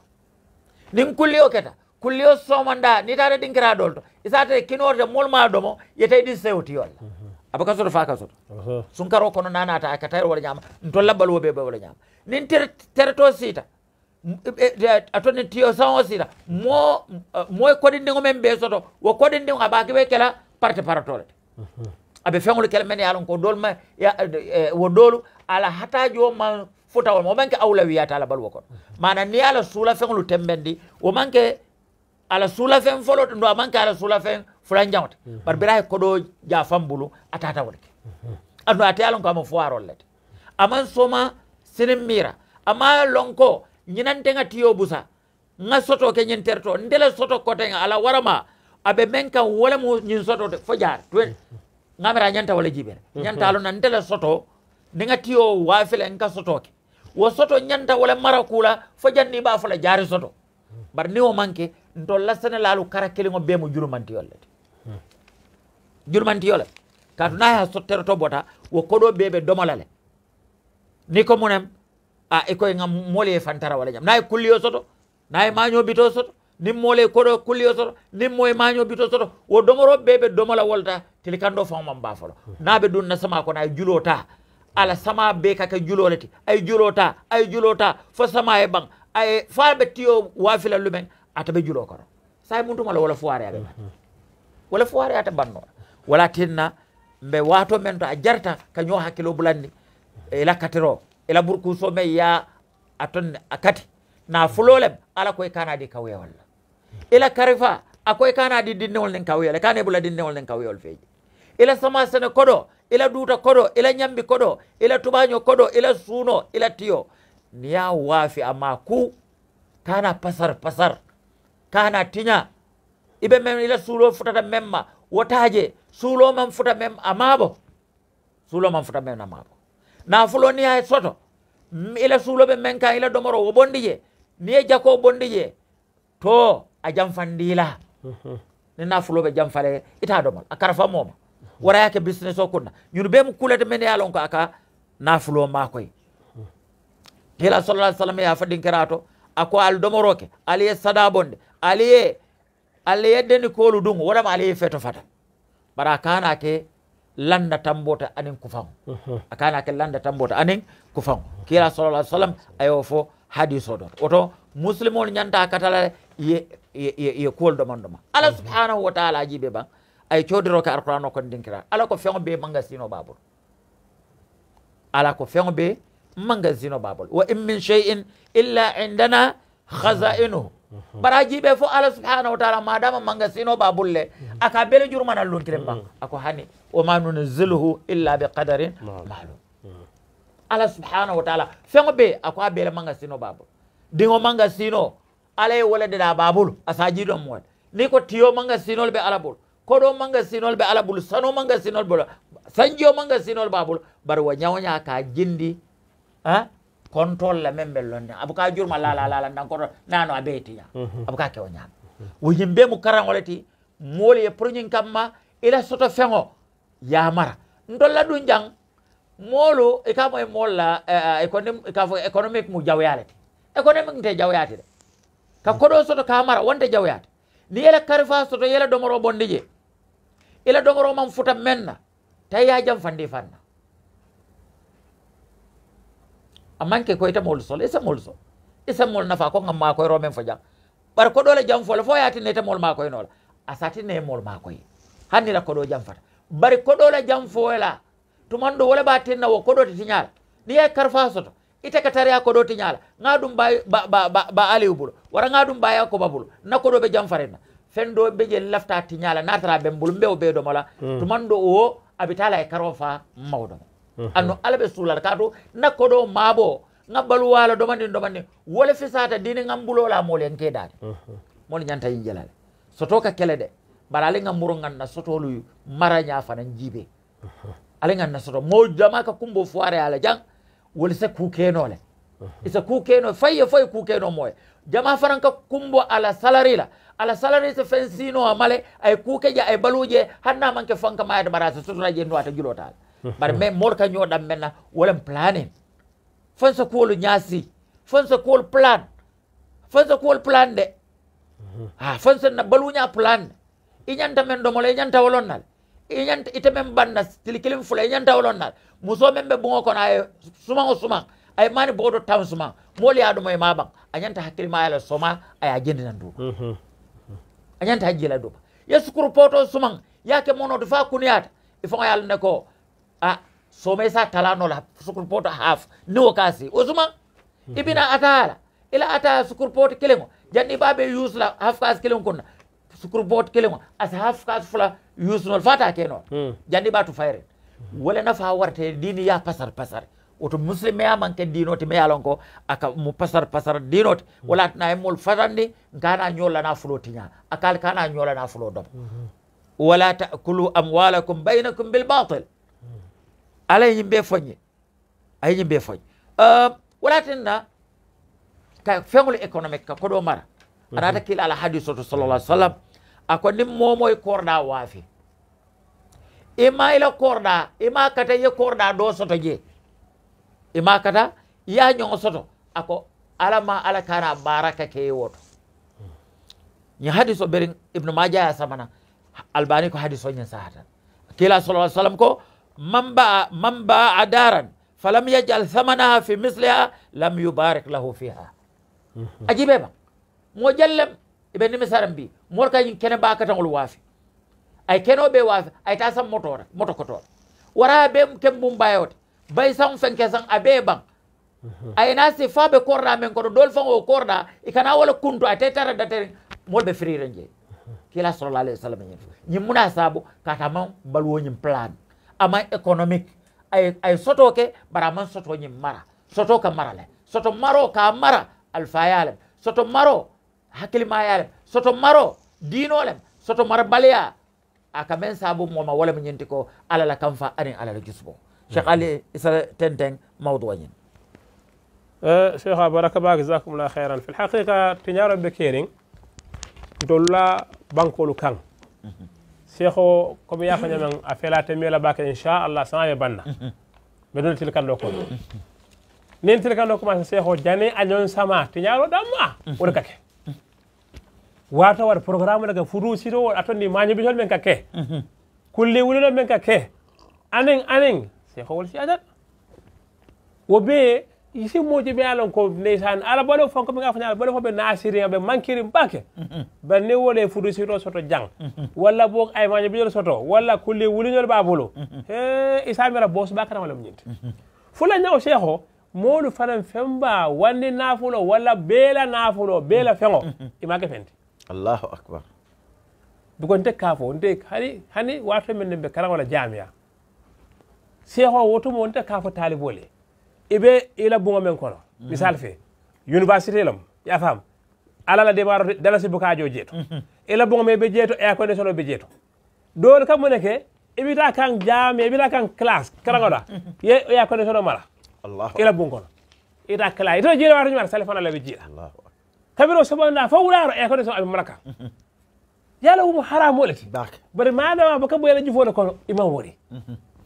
nin kulliyo keta kulliyo somanda ni tata dinkira dol to isata kinorde molma domo yetay ɗin sewti yolla mm-hmm. uh-huh. ka soto faka soto sunkaro kono nanata ka tayro wala ñama nto labbal woɓe ɓe wala ñama nin tereto siita e, e, e, atoni tiyo sawo siita mo moye koɗindigo men ɓe soto wo koɗindigo aɓaki ɓe kela parte paratore aɓe feŋolu kele men ye a lon ko doolu ma wo doolu ala hatajo ma futawol ma wo manke awlawiyata ala baluwo kono mana ni ala suula feŋolu tembendi wo manke ala suula feŋ folo do a manke ala suula feŋ fulanjaŋote mhm. bari bira ye kodo jafan bulu a tata wo le ke mhm. andu ate ye a ko ama fowarol le aman soma sinin mira ama lonko ñinanteŋa tiyo busa ŋa soto ke ñin terto le soto koteŋa ala warama abe men kan wole mu ñin soto te fo jaar ngamira ñanta wala jibere ñantalo nantele soto ninga tiyo wafile nka soto ke wo soto ñanta wala marakula fo janni ba fula jari soto bar ni wo manke nto lasana lalu kara kelingo be mu jurumanti yole jurumanti yole katu na ha sottero to bota wo kodo bebe domalale ni ko munem a e koy ngam mole fantara wala nyam nay kulliyo soto nay maño bito soto nim mole kodo kulliyo soto nim moy maño bito soto wo domoro bebe domala wolta tili kando faŋo maŋ baa folo niŋ be duŋ na sama kono a ye juloo taa ala sama bee ka ke juloo le ti a ye juloo taa a ye juloo taa fo sama ye baŋ a ye fo a be tiyoo waafila lu meŋ ate be juloo kono sa ye muntuma la wala fuwaariya be wala fuwaariya te bannoo la wala tinna mbe waato meŋ to a jarta ka ñoo hakkiloo bulandi i e la katiroo i e la burkuusoo meŋ ye a ton a kati naa fuloo lem ala ko i kana di kawuyewol la i la karifa a ko i kana di dindiŋol niŋ kawuyole kana i bula dindiŋol niŋ kawuyol feeji ila sene kodo ila duta kodo ila nyambi kodo ila tubanyo kodo ila suno ila tiyo niya wafi ama ku kana pasar pasar kana tinya ibe mem ila sulo futata memma wotaje sulo man futa mem amabo sulo man futa mem amabo na fulo ni ay soto ila sulo be men ila domoro wo bondije ni jako bondije to a jamfandila mhm. ni na fulo be jamfale ita domol akara famoma wara yake business o kunna ñun be mu kulete men ya lon aka nafulo makoy kila sallallahu alaihi wasallam ya fadin kirato ako al domoroke aliye sadabonde aliye aliye deni kolu dum wara ma aliye feto fata bara kana ke landa tambota anin kufan akana ke landa tambota anin kufan kila sallallahu alaihi wasallam ayo fo hadiso don oto muslimon nyanta katala ye ye ye kol domandoma ala subhanahu wa ta'ala jibe bang ay codiro ka alqur'ano kon dinkira ala ko bai be mangasino babul ala ko bai be mangasino babul wa in min shay'in illa indana khaza'inu baraji be fo Ala subhanahu wa taala madama manga sino le aka bele jurmana lonkiren ba mm-hmm. ako hani ma nunzilhu illa bi qadarin mm-hmm. malum mm-hmm. Ala subhanahu wa taala feŋo ɓe ako a bele manga sino babul diŋo manga sino ala wala e wole da babul asa jiɗon muwat ni ko tiyo manga sinol ɓe ala bol kodo manga sinol be alabul sano manga sinol ɓolo sanjo manga sinol babul bar wa wo ñawoña ka jindi ha eh, control la men ɓel abuka jurma la la la ndan kodo nano abeti ya mhm. abuka ke wonya wo yimbe mu karangole mole moolu ye pour ñin kam ila soto fengo feŋo yamara ndolla du jang molo e kamo e moolu la eh, eh, ka fo economic mu jawyale ti économique nte jawyati de ka kodo soto ka mara wonte jawyate ni yela karifa soto yela domoro bondije ila dogoro man futa menna tawi ya jam fandi fanna amanke ko itamol sol isamol sol mol nafa ko ngam ma koye romen fo jam ɓara koɗole jam fole fo yatinne itamol ma koye noola asati satinne mol ma koye hannira koɗo jam fata bari koɗole jam foyla tuman ɗo wole ɓa tinna wo koɗo to tiñala ni yay karfa soto ite ka tariya koɗo tiñala ga ɗum ba, ba, ba, ba, ba aliw bulo wara ngadum ba ya koba bulo na koɗo be jam farenna fendo be je lafta tiñala natara be mbul mbew be domola mm. tumando o abitala e karofa mawdo mm -hmm. anno alabe sulal kato nakodo mabo ngabbalu wala domani domani wole fisata dini ngambulo la mole nkedade mm -hmm. mol nyanta yinjelale sotoka kelede bara ale ngamuro nganna sotolu mara nya fana jibe mm -hmm. ale nganna soto mo jama ka kumbo fuare ala jang wala se kukenole hmm. isa kukeno faye faye kukeno moye jamaa fanan ka kumbo ala salari la ala salari se fen sino amale ay kuke ja ay baluje hanna manke fanka maade admara so sutura je no ata julota bar me mor ka nyoda menna wala planin fonso so kuolu nyasi fonso so kuol plan fonso so kuol plan de ha mhm. ah, fonso so na balunya plan inyanta men do mole inyanta wolonnal inyanta ite men banna tilikilim fula inyanta wolonnal muso men be bungo kono ay suma suma ay mani bodo tam suma moli adu moy mabang a ñanta hakkille ma soma aya jendi nan duuba mm-hmm. mm-hmm. a ñanta hajjila duuba ye kuru poto suman yake monoto fa kuniyata i fanga yalla ne ko a some sa talanola sukuru poto haaf ni wakasi o suman mm-hmm. ibina atala ila ata sukuru poto jani janni baɓe yusla haaf kasi kelen konna sukuru poto kelengo asa haaf kasi fula yusnol fata keno mm. janni ɓa to fayren wala nafa warate dini ya pasar pasare woto muslimeya man ken dinoti me yalon ko aka mu pasar pasar dinoti mm-hmm. wala tana e mol fatandi nyola na fulo tinya akal kana nyola na fulo dom mm-hmm. wala taakulu amwalakum bainakum bil batil mm-hmm. ala yimbe fonye ay yimbe fonye uh, ehm, wala ka fengul economique ka kodo mara anata kila ala hadisu to sallallahu alaihi wasallam ako nim momoy korda wafi ima ila korda ima kata ye korda do soto je ima iya ya ñoŋo soto ako alama ma ala kana baraka ke woto ñi hadiso berin ibnu majah samana albani ko hadiso ñin sahatan kila sallallahu alaihi wasallam ko mamba mamba adaran falam yaj'al samana fi misliha lam yubarik lahu fiha mhm. ajibe ba mo jallem ibe ni misaram bi mor ka ñin kene wafi ay keno be wafi ay ta sam motor moto wara be kem bum bayote bay san fenke san abe ban uh-huh. ay na si fa be korda men ko dol fa o korda e kana wala kuntu ate tara da tere mol be free renje uh-huh. kila sallallahu alaihi wasallam nyi ñin muna sabu kata man balwo nyi plan ama economic ay ay soto ke bara man soto nyi mara soto ka mara le soto maro ka mara alfayalem soto maro hakilimayalem soto maro dinolem soto mara baliya aka men sabu moma wala mun yinti ko alala kanfa ala la jusbo شيخ علي يسال تنتين موضوعين أه، شيخ بارك الله جزاكم الله خيرا في الحقيقة تنيار بكيرين دولا بانكو لوكان شيخو كم يا خنيم أفعل تميل باك إن شاء الله سنا يبنا بدون تلك النقطة نين تلك النقطة مثلا شيخو جاني أنيون سما تنيار دما وركك وارتا وار برنامج لك فروسيرو أتوني ما نبيشل منك كه كل يوم لنا منك كه أنين أنين sey ko wol si adan wo ɓe isi moƴƴi ɓe alon ko neysan ala ɓaɗo fonko ɓe gafani ala ɓaɗo fof ɓe nasiriga ɓe mankirim bake banni wole fudu sito soto jang walla bo aymaño ɓiƴol soto walla kulle wuliñol babolo he isamira boso ɓa kanawalam ñinta fula ñawo cheikh o moolu fanan femba wandi nafulo walla beela nafulo beela feŋo imake fente allahu akbar dugonte kafo nte hani hani wato men nen ɓe karaŋola jamia seho wotomo wonta kanko taaliboole eɓe ila buŋo men kono mhm. misal fe université lam yafam alala debaro dalasi bukajo jeeto mhm. ila buŋo men ɓe jeeto air condition o ɓe jeeto doole kam mone ke eɓita kan jaame eɓita kan classe karagoɗa mhm. ye air condition o mala ila buŋ kono ita classe ito jiira wata ñumata sali fana laɓe jiira kabiro soɓonɗa fo wularo air condition aɓe mala kan yala wumo haramolete bare manama bo kam ɓo yala jufole kono iman wori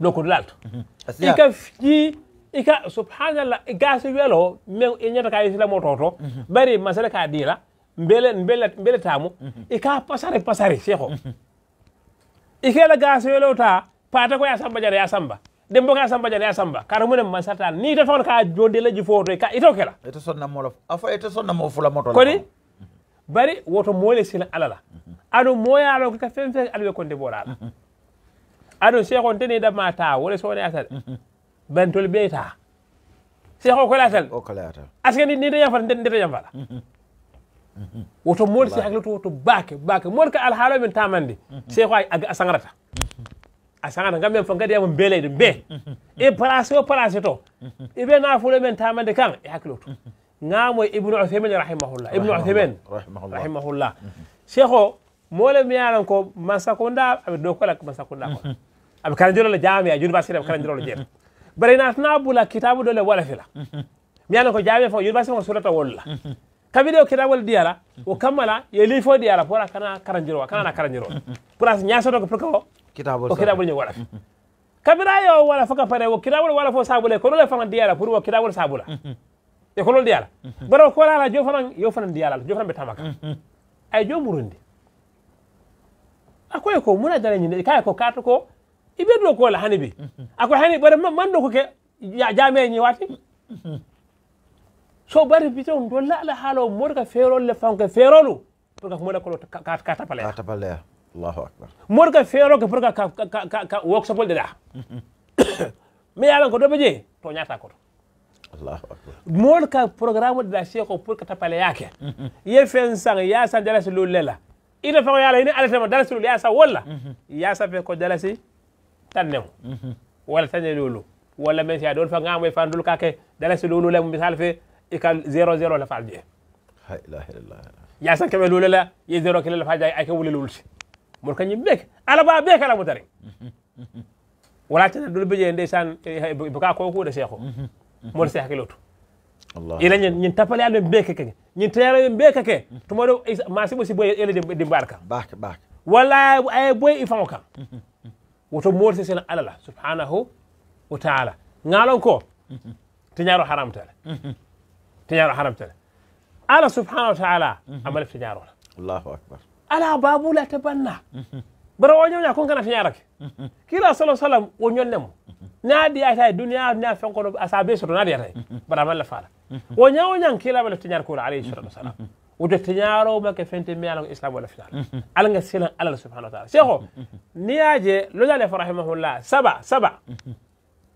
lokoto lalto mm-hmm. ika ji ika subhanallah gasi welo men ñata ka yesi lamo mm-hmm. bari masala ka dila mbele mbele mbele tamu mm-hmm. ika pasare pasare shekho ikela gasi welo ta pata ko ya samba jara ya samba dembo ka samba jara ya samba kara munem masata ni ta ton ka jonde laji foto ka ito kela ito sonna molof afa ito sonna mo fula moto kodi bari woto mole sila alala ado moyalo ka femfe alwe konde borala aɗon cheikh on tene ɗamma ta wala sowone asal bantol ɓeyta cheikh o ko latal askani nide yam fata ndete yam fata woto moɗo si hakkilto woto baake baake moɗo ka alhaalo men tamande cheikh o a sangrata a sangrata ngam men fo kadi yamo beeleyde mbee e placé o placé to eɓe nafulo men tamande kan e hakkilo to ngamo ibnu uthaymin rahimahullah ibnu uthaymin rahimahullah cheikh o mole mi yalan ko masakonda aɓe dow kolak masakonda ko aɓe kalandirole jaamia université aɓe kalandirole jeeta bare natana bula kitabu ɗole walafila mi yano ko jaamia fof université ko surata wolla kabide o kitawol diara o kamala ye ley fo diyala pour kana karandirowa kanana karandirol pour nya ñasoto ko pour que o kitabol ño waɗafi kabira yo wala foka pare wo kitabol wala fo sabule ko ɗole fana diara pour wo kitabol sabula e ko lol diara bare o la la fanan yo fanan diara jo fanan tamaka ay jomurundi akoy ko muna darañinde kay ko karta ko ibir ko kola hani be akoy hani bare man ke koke ni wati mm-hmm. so bari biton dolla ala haala o moɗo ka feerolle fanke feerolu pour ka moɗa kolo ka ta pale allahu akbar moɗo ka feeroke pour ka workshopol da mais mm-hmm. yalan ko do beje to ñata koto moolu ka programme de la seeko pour que yake. Mm-hmm. ye fen sang ya sa dalas lolu lela fa fango yaala ine alatema dalas lolu ya sa wala. ya sa fe ko dalasi tan nemo walla tane lolu walla men si a ɗon fa gamoye fa ndol kake dala si lolu lemo misal fe ika 00 la falje ya san keɓe lule la ye 0 kele la faje ayke wule lulti mon kañum ɓeeke ala ba ɓeeke ala mo dari wala tana ɗol beje ndeysan boka ko kuuɗe seeko mon se hakkilo to ila ñin ñin tapale alɓe mbeke keke ñin teeroɓe mbeke ke tumaɗo masibo si boye ele dimbaɗa kam walla aye boye i fango kam woto moolti sene alala subhanahu wa taala ŋaalon ko tiñaaro haramtale tiñaaro haramtale ala subhanahu wa taala amala tiñaaro la allahu akbar ala babula te banna bara o ñewña kon kana tiñaarake kila sala sallam wo ñolle mo naadi ata e duniya na fenkono asa be soto naadi ata bara amalla faala wo ñawoñan kila bala tiñaar kuula alayhi salatu wasalam woto tiñaaroma ke fente miyalago islam wala finala ala nga silan alala subhanau wa taala cheikho ni yaaje lojale fo rahimahullah saba saba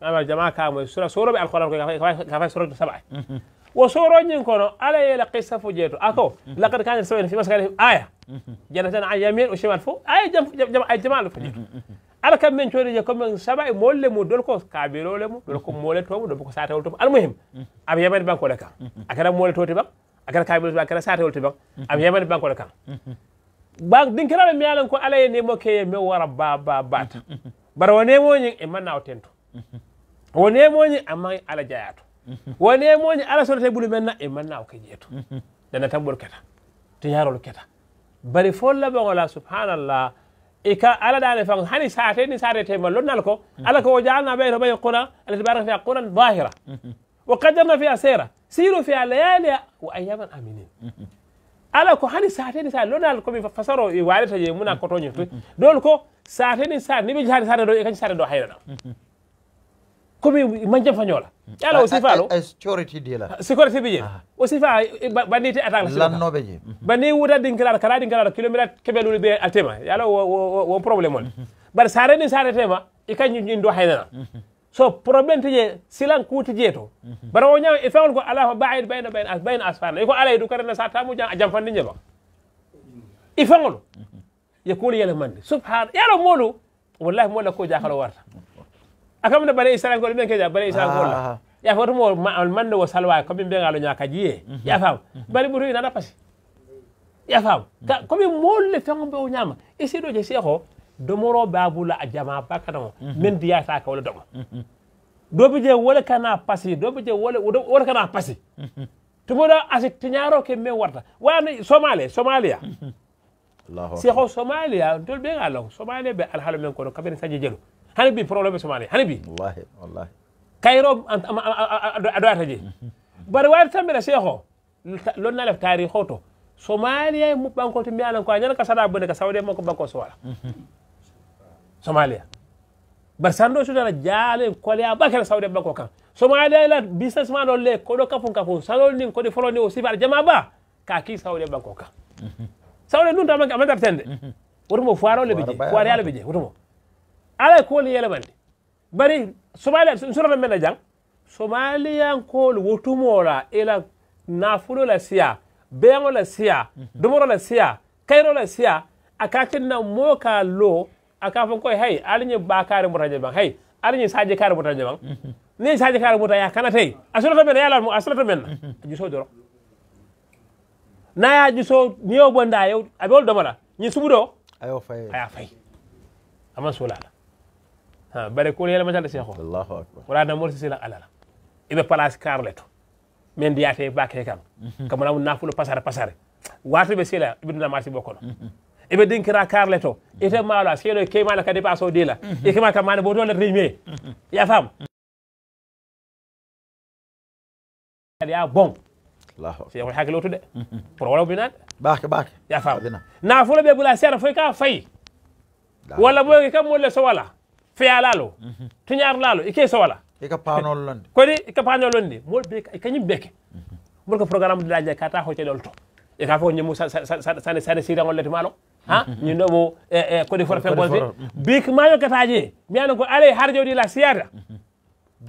ama jama kamoy sura soroɓe alquran koka fay sorode saba wo soroñin kono ala yela qissa fo jeeto ako laqad kane sawen fi maskane aya janatan an yamin o chemal fo aya ay jamalo fo jeeto ala kam men coodije commen saba e molle mum dol ko kabilole mum dol ko moole tomo dol ko satawol tomo almuhim aɓa yaɓade ban koɗe kam a kada moole tote ban akata kaɓel to saata wolti to am ami banko bankoɗo kan kala mi yalan ko ne nemo keye mi wara ba ba bar bara wo nemoñin e manna o tento wo nemoñin amma ala jayato wo nemoñin ala sodete bulu men na e manna o jeto dana tambur keta to yarol keta bari fo laɓogola subhanallah e ka ala dane fan hani sate ni te ma lonnal ko ala ko jaana be ɓeyto ɓay qouran ala tabaraka fi qouran dahira wo qadarna fi asira سيرو في الليالي وأياما آمنين على كهاني ساعتين ساعة لونا الكومي فسارو يوالي تجي منا كتوني دول كو ساعتين ساعة نبي جهاني ساعة دو يكاني ساعة دو حيرنا كومي منجم فنيولا على وصفة لو سيكوريتي ديلا سيكوريتي بيجي وصفة بنيتي أتاك لان نو بيجي بني ودا دينكرار كرا دينكرار كيلومترات كبلولي بي التيمة على وو وو وو بروبلمون بس ساعتين ساعة التيمة يكاني ندو حيرنا so probléme tije silan kuuti jeeto mhm. bara o ñaw e fewol ko ala ko baayid bayna bayna as bayna asfana ko ala e du karana sa tamu jang a jam fandi ñeba mhm. i fewol mhm. ye kuuli yele mande subhana yalo molu wallahi moola ko jakalo warta ne bare isalan kol men ja bare isalan ah, ko ah, ah. ya foto mo mande wo salwa ko min mbengalo ñaka jiye ya fam bare ɓuto na da pasi ya ko komin moolu le fewol be o ñama e siɗo je sheho domoro babula a jama bakadamo mhm. min diyataka wala domo mhm. doɓe je wole kana pasi doɓe je wole kana pasi mhm. tumoɗo asi tiñaro ke min warta wani somali somalia seho somalia tol ɓe galo somalia ɓe alhaala men kono kaɓene saji jelu hani bi probléme somalia hani bi kayro a doyata je bare wawi tambira seho lonnalef tariho to somalia e muɓɓankoto mbiyanan ko a ñana ka saɗa bone ka sawde makko bakko sowala somalia bar sando sudana jaale koleya bakere sawde bakko kan somalia la businessman man ɗon le koɗo kafun kafum salol nin koɗe folo ni o sibi aɗa jama ba ka ki sawde bakko kan sawde ɗum tamake amantar tende wotumo foire ole ɓe je foire yale ɓe je wotumo ala e yele bandi bari somalia surata men a jang somaliyankol la ila nafulo la siya beyaŋo la siya dumoro la siya kayro la siya a ka tinna ka lo akan fankoye hay alañi bakari motañe ban hay alañi sadji kari motañe ban ni sadji kari motaya kana tey a solata men yalamo a solata men a juso doro naya juso niyo bonda yew aɓe wol domala ñi subuɗo ayo fay aya fay aman suulala ha bare kol yela macalɗe seeko allahu akbar wala namor sisila alala iɓe place karle to min ndiyate bake kan kamana nafolo pasare pasare watoɓe sila ibidunamasi ɓo kono eɓe ɗinkira karle to ite malo a seeɗo mala ka dépense dela que e kema bo dole rime ya fam ya bon seko hakkile otude pour wala binade ɓaake ɓaake ya na naafolo be ɓula seeɗa foy ka wala kam so wala tuñar ike so wala panol londe kodi ike panol londe mol be beke mol ko programme de laje kata hoccedol to e ka ha ñinɗo mo e kode fota fegolde bikmayo kataji mbiyano ko alay har jawdi la siyata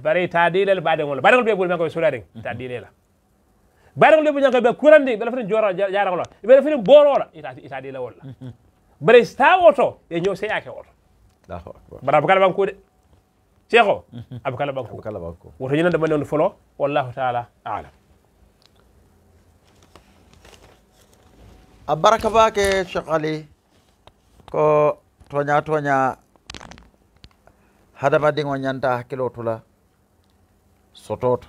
baray ta ɗilel baɗegol baɗegol ɓe ɓuuri men koɓe suɗaɗe ta ɗilela baɗegol ɓe ɓuuri men koɓe kurandi ɓeɗa foti jora jaragol ɓeɗa foti borola ita ɗila wolla baray ta woto e ñow seyake oto bara abou kala bankude cheikh o mm-hmm. abou kala banku woto ñinande mane on folo wallahu taala alam a ah, baraka bake cheikh ali ko toña toña hadamadiŋo ñanta hakkilo tula sototo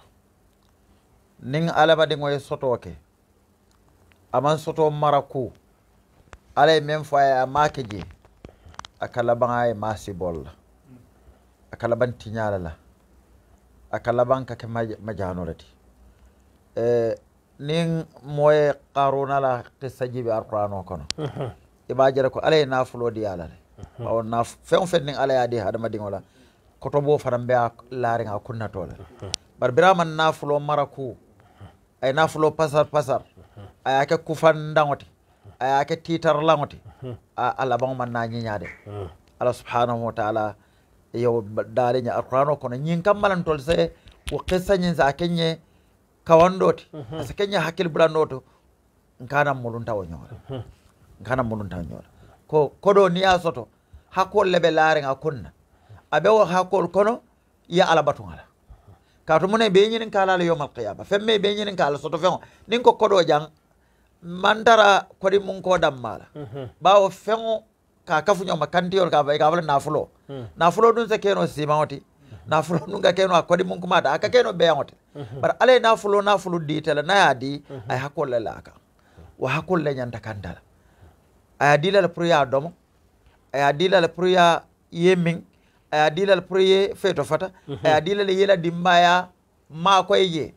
niŋ alamadiŋo ye soto ke aman soto mara ku ala faya meŋ a make je a ka a ye maasibol la a ka tiñala la a ka labaŋ ke eh, nin moye qarunala qissa jibi arqurano kono uhuh. iba jara ko alaye nafulo di ala de uhuh. awo naf fen fen nin ala yadi hadama dingola koto bo fana mbe a laringa kunnatola uhuh. bar birama nafulo mara ku ay nafulo pasar pasar aya ke kufan dangote aya ke titar langote a ala bang man nañi ñade ala subhanahu wa taala yo dalenya arqurano kono ñin kam malan tol se wo qissa ñin sa kenñe kawanɗoti mm-hmm. asa keña hakkille bulannoto nkanan mulum tawo ñoola mm-hmm. nkanan mulum tawo ñoola ko kodo niya soto hakol leɓe laaren a kunna aɓe o hakkol kono ala alabatu ala kato mune ɓe ñinin le yomal qiyama femme ɓe ñinin kala soto feŋo nin ko koɗo jang mantara kodi mun ko dammala mm-hmm. bawo feŋo ka kafu nyoma kantiyol ka ka wala nafulo mm. nafulo ɗum se keno simawti nafulo nunga keno a kodi mun kuma da aka keno beyaŋote mhm. bar alla ye nafulo nafulu diitela na ye mhm. a di a ye hakkolu le laa kaŋ wo hakkolu le ñanta kaŋ dala a ye a dila le pour ye a domo a ye a dila le pour ye a ye miŋ a ye a dila le pour ye feeto fata mhm. a ye a dila le ye la dimbaya maakoye je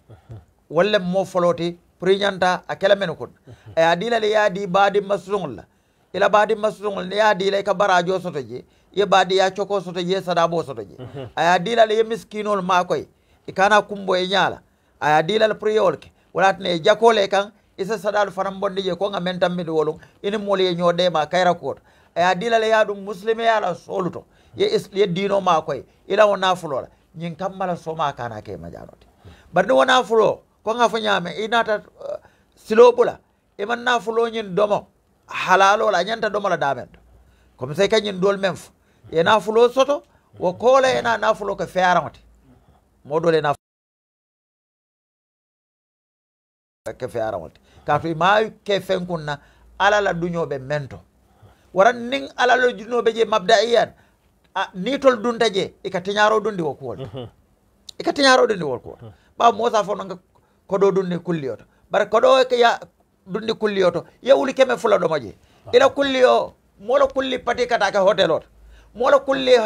wolu le moo foloti pour ñanta a ke la meni kun a ye a dila le ye a di baadimma sutuŋolu la ila baadimma sutuŋolu ni ye a dila i ka baraa joo soto je ye baadi ya coko soto ye sadabo soto ye aya dilal ye miskinol makoy ikana kumbo e nyala aya dilal priol ke walatne e jakole kan isa sadal faram bonde ye ko ngamen tammiɗo wolum ina mool ye ma kayra koto aya dilal ya ɗum muslime la soluto ye ye dino makoye ila wona fulola ñin kammala soma kana ke majanode bari ni wona fulo ko nga fo ñaame inata uh, silo ɓula iman na domo halalola ñanta domola damen to comme say kañin dol men e fulo soto wo koola na nafulo ko feyaraŋo te moɗol ena ke feyaraŋo te kaatu ima ke fen na ala la duñoɓe mento waran nin ala la be je mabda'iyan nitol dunta je ika tiñaro dundi wo kuwol mhm. ika tiñaro dundi wol kuwol moo sa fo noga koɗo dundi kulli oto bara koɗo ya dundi kulli ye yewuli keme fula ɗomo je ila kulli o mola kulli pati kata ka hotel to mola kulle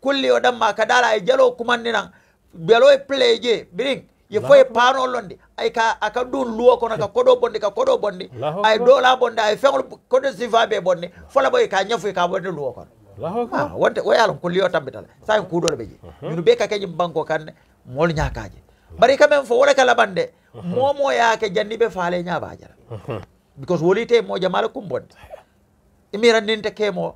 kulle o damma ka daala ay e jalo kumanninan belo e pleje birin ye foye paano londi ay ka aka dun luwo kono ka kodo bondi ka kodo bonde ay dola bonde ay feŋol kodo sifaɓe fo fola boy ka ñafuy e ka bonde luwo kono ah, wonte wo yalam ko liyo tambitala sa en kuuɗole ɓe je ñunu uh-huh. be ka keñim banko kanne mool ñakaje bari ka men fo wole ka laɓande momo uh-huh. ke janni ɓe faale ñabajala uh-huh. because wolite moja mala kumbonde imirandinte kemo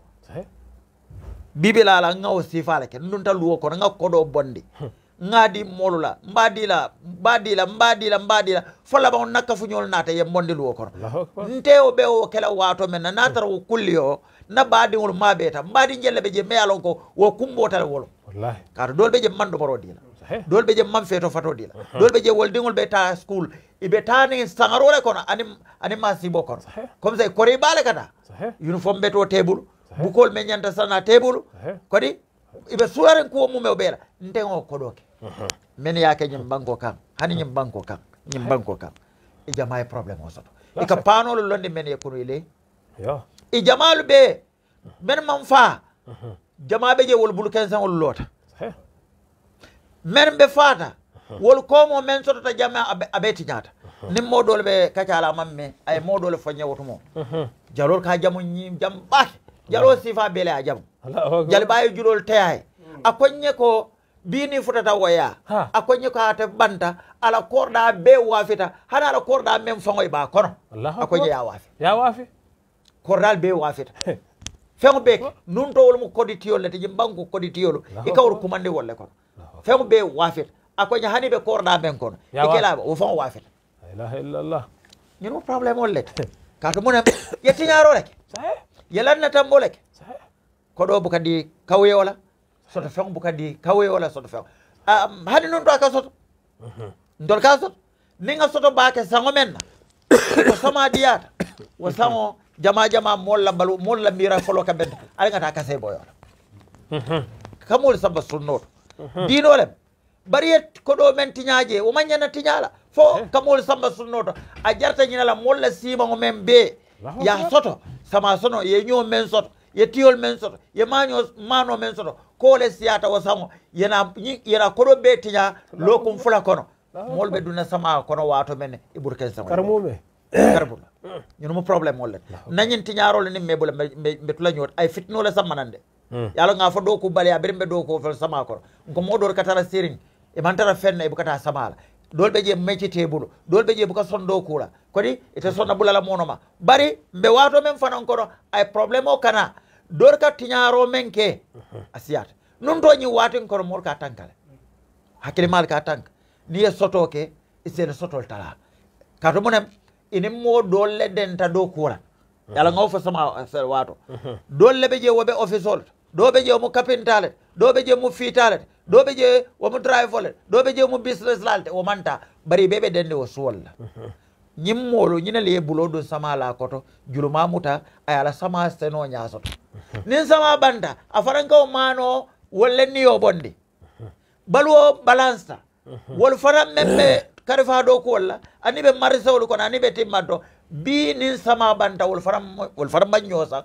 o sifa la ke ndunta luwo kono nga kodo bonde ngadi molula mbadila mbadila mbadila mbadila fola ba nakka fu nyol nata ye mondi luwo kono nte o be o kala wato men na natar o kulliyo na badi ma mabeta mbadi jelle be je meyalon ko wo kumbo tal wol wallahi kato be je mando borodi la be je mam feto fato dila be je wol dingol be ta school ibe tani sangarole kono ani ani sibo kono comme ça kore bale kata uniform beto table bukol eh. men ñanta sana table eh. kodi iɓe suwaren kuwo mume o ɓeera ndego koɗoke min yaake ñim banko kan hani ñim banko kan ñim banko kan e jama e probléme o soto ika ka panolo londe men e kono ile e jamalu ɓe men man faa jamaɓe je wol bulu quinze ol loota men ɓe faata wol komo men sotota jama aɓe tiñata nin moɗole ɓe kacala mamme ay moɗole foñe wotumo jalol ka jamu ñim jam jalo sifa bele a jaam jali ɓawi julol teyaye hmm. a koññe ko bini futata woya a koññe ko hate banta ala korɗa be wafita hana ala korɗa men faŋoye ɓa kono a koñe ya waafi ya waafi korɗal be wafita feŋo be nun to wolmo kodi tiyol lete jim banko kodi tiyolu i kawor kumandi wolle kono feŋo be wafita a koñe hani ɓe korɗa men kono i kelaɓa wo faŋo wafita ilaha illallah ñin mo probléme ollete kato munem yettiñaroreke yalanna tan boleke ko ɗo bo kadi soto feŋ bo kadi wala soto feŋ hade non do aka soto mhm. ndol ka soto ninga soto baake saŋo men na ko sama diyata wo saŋo jama jama molla balu molla mira folo ka benta ala ŋata kase boyola mhm. kamoolu samba sunnoto mhm. diino lem bari ko do men tiñaje o ma tiñala fo eh. kamol samba sunnoto a jarta ñina la moolu la men bee ya soto sama sono ye ñoo men soto ye tiyol men soto ye maño mano men soto koole siyata wo sango yena yena koɗo be tiña lokum fula kono moolu duna sama kono wato men e ɓuuri ken sama karmume karbula ñun mo probléme o len nañin le ni mebula mbe tula ñoot ay fitnole sammanande hmm. yalo nga fo do ko baliya ɓeɗen ɓe ɗo ko fel sama kono ko moɗor katara sirin e mantara fenna e bukata samala dol ɓe je meccitee bulo dool ɓe je buka sonndo kura kodi ite sonna bulala mono ma bari mbe wato men fanan kono ay probléme o kana dor ka tiñaro men ke uh-huh. a siyata nun to ñi watin kono mor ka tankale hakkilimaal ka tank ni ye sotoo ke isene sotol tala kaatu munem inin moo dool le denta do kura yala ŋa uh-huh. fo sama eh, wato uh-huh. dool le ɓe je wo office ɗoɓe je omu kapintalete ɗoɓe je mo fiitalete ɗoɓe je omo drivolete ɗoɓe je mo business lalte wo manta bari ɓeɓe ɗende o suwolla ñimmolo ñinale ye bulo ɗum sama la koto juluma muta a yala sama seno ñasoto nin sama banta a faranka o mano wollenni yo bondi baluwo balance wol fanan men ɓe karifa kuwol la ani ɓe marisewol kono ani ɓe timmatto bi nin sama banta wol fanan wol fanan mbañño san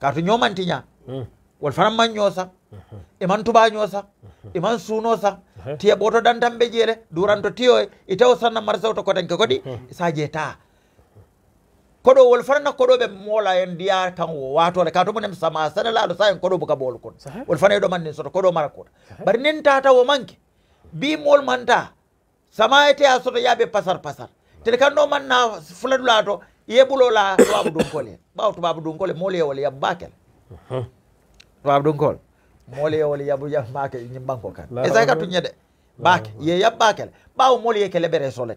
kato ñomantiña wol faramanñoo sam eman tubaañoo sam eman suunoo sam tiya ɓooto dantamɓe jeele duranto tiyo e itawo e sannamara sewto kotenke kodi sa jeeta koɗo wol farana koɗoɓe moola en ndiya tan o watore ka tomunem sama sene laaɗo sa en koɗo boka boolo kon wol fana e ɗo mannin soto koɗo mara kuta bari nin tata o manke bi mool manta sama ete a soto yaaɓe pasar pasar tene kan ɗo manna fulanulaato yeɓulo la tubabu ɗum kole ɓaw tubabu ɗum kole moolyewol yaɓ bakel tubaab dunkol moolu ye wolu yabu yaf maake ñim banko kan esay ka tuñe de baake ye yab baake le baawo ye kele bere sole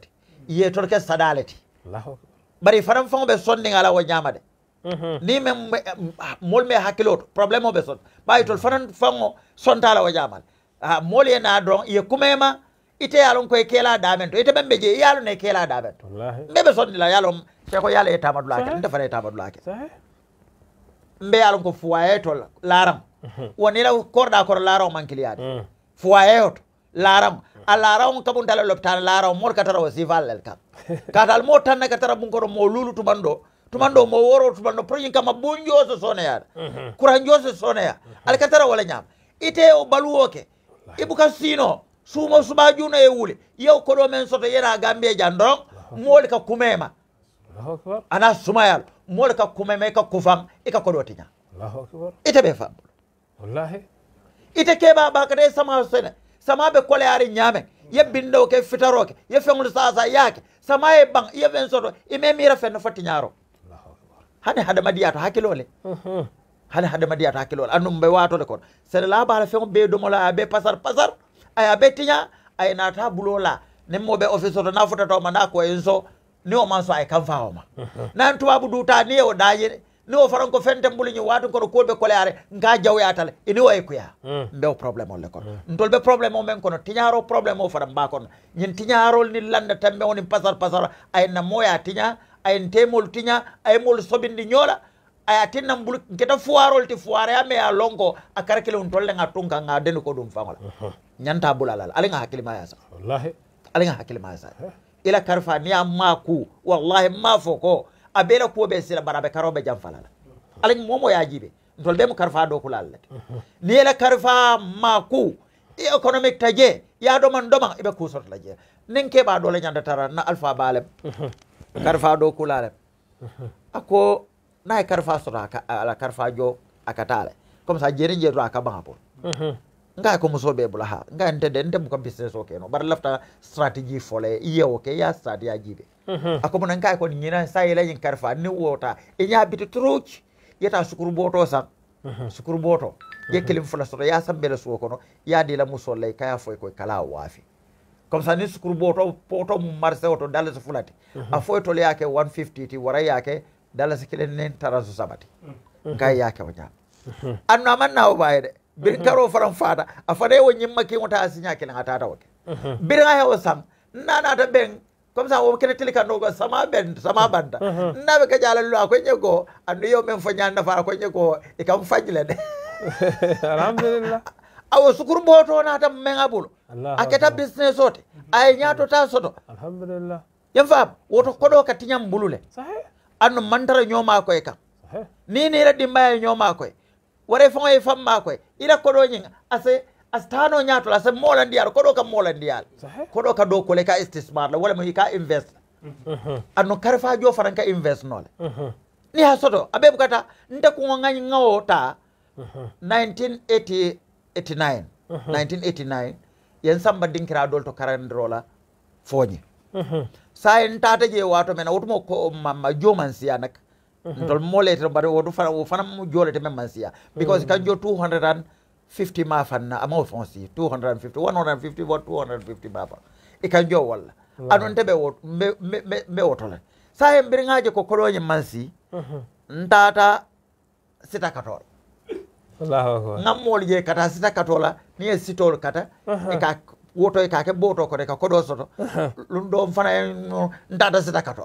ye tol ke sadaale bari fanan faŋo be sondinga la wo ñaama de uh-huh. ni mem mol me hakkiloo to probléme o be son baawi tol fanan faŋo sonta la wo ñaama ah, le moolu ye na doroŋ ye kumeema ite ye lon koye keela damen to ite meŋ be je ye ye lon ne keela daamen to mbe be sondi la ye lon seko ye la ye fana ye taamadula mbe alam ko foyer to laram mhm. wonila korda kor laram mankiliyade mm. foyer to laram a laram kabun dalal loptan laram mor katara si valel kam al mo tan katara bun ko mo lulu to bando mo woro tumando projet kama bunjoso soneya mhm. kuranjoso soneya mhm. al katara wala nyam ite o baluwoke ka sino suma suba juna e wule yow ko do men soto yera gambe jandon mool ka kumema ana sumayal mool ka kumema i ka kufaŋ i ka kodoo tiña ite be faŋ bulu ite keebaa baakata ye sama sene sama be koleyaari ñaameŋ ye bindoo ke fitaroo ke ye feŋolu saasa yaake sama ye baŋ ye feŋ soto i me miira feŋ no fo tiñaaro hani hadamadiya to hakkiloo le mm-hmm. hani hadamadiya to hakkiloo le anum be waato le kono sene laa baa la feŋo bee domo la be pasar pasar a a be tiña a ye buloo la niŋ moo be ofisoto naa futatoo ma naa koyen so ni wo man so ay kam fawoma nan tubabu duta ni wo dajire ni wo faran ko fente mbulu ñu watu ko ko be ko nga jawyata ini wo kuya mm. ndaw probléme on le ko ndol be problème o men kono mm. tiñaro probléme o faram ba kono ñin tiñaro ni landa tambe woni pasar pasar ay na moya tiña ay temol tiña ay mol sobindi ñoola aya tinna mbulu nketa fuwarol ti fuwara ya meya lonko a kile untolle nga tunka nga deni ko dum fangola nyanta bulalal ali nga hakili mayasa wallahi ali nga hakili mayasa eh ila karfa ni a wallahi n m'a fɔ ko a bɛɛ la kuwo bɛ sila bari ala ni mɔɔ y'a jibe ntolu mu karfa do kula n'i ila karfa maku e economic i ya ta man ya doma ndoma ibe ku sot laje je nin ke ba nyanda tara na alfa balem karfa do kulale ako na karfa sota ala karfa jo akatale comme ça jere je do akabangapo nga ko muso be bula ha nga nte de nte muka business o keno bar lafta strategy fole iye o ke ya start ya jibe mm-hmm. ako mun nga ko nyina sai la yin karfa ni wota e nya bitu truch yata sukuru boto sa mm-hmm. sukuru boto ye mm-hmm. kelim fula so ya sambe la suko no ya de la muso lay kaya foy ko kala wafi comme ça ni sukuru boto poto mu marse oto dalla so fulati a foy to yake 150 ti wara yake dalle se kelen nen tarazu sabati kay yake o nya anno man nawo baye de bir taro faran fata a fata wo nyimma ki ngota asinya kila ngata ta wote bir nga hewo sam na na ta ben comme ça wo kene tilika no go sama ben sama banda na be ka jala lu akoy nyego andu yo men fanya na fara koy go e kam fajle de alhamdulillah awo sukur boto na ta men abulo aketa business ote ay nyato ta soto alhamdulillah yan fam woto kodo ka tinyam bulule sahe andu mantara nyoma kam ni ni raddi mbaye nyoma wara faŋo ye faŋ maa koye i la kodoo ñiŋ ase ase taanoo ñaato la ase moolandiyal kodo ka moolandiyal kodo ka doo kole i ka istismar la walama i ka invest anno karifa joo fanaŋ ka invest noo le uh-huh. ni ha soto a bee bukata nte kuŋo ŋa ŋawo ta 1989 1989 yen samba dinkira dol to karandiro la fooñi uh-huh. saa ye ntaata jee waato mena wotumo ko mamma siya naka Mm-hmm. ntol mooleyteno bari wotu fana wo fana mu joolete mansiya because kan jo 250 50 ma fanna amao fonsi 250 150 wo 250 ma fan i kan jo walla aɗon me, mbe wotole sa he ngaje ko koloñe mansi mm-hmm. ntata sita katola ŋammool je kata sita katola ni sitol kata i mm-hmm. ka wotoy kake boto kore ka koɗo soto ɗum ɗo fana dada sita kato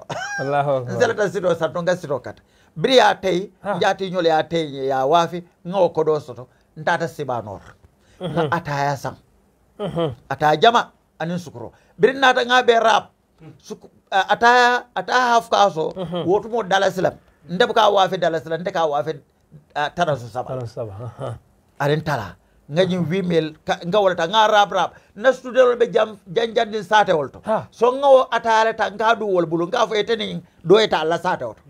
zelata sito satto ga sito kata biri ya teyi jatiñol ya teyi ya waafi ŋawo koɗo soto data sibanor ga ataya san ataya jama anin sukuro biri nata ŋa ɓe rap ataya ataya hafka so wotumo dala silam ndeɓ ka waafi dala silam nde ka waafi tanasu saba anin tala gañi wimel ngawol ta nga rab rab nastudewol ɓe jam janjandin satewol to so ngawo atare ta nga duwol bulu nga fo eteni do eta allah satewo to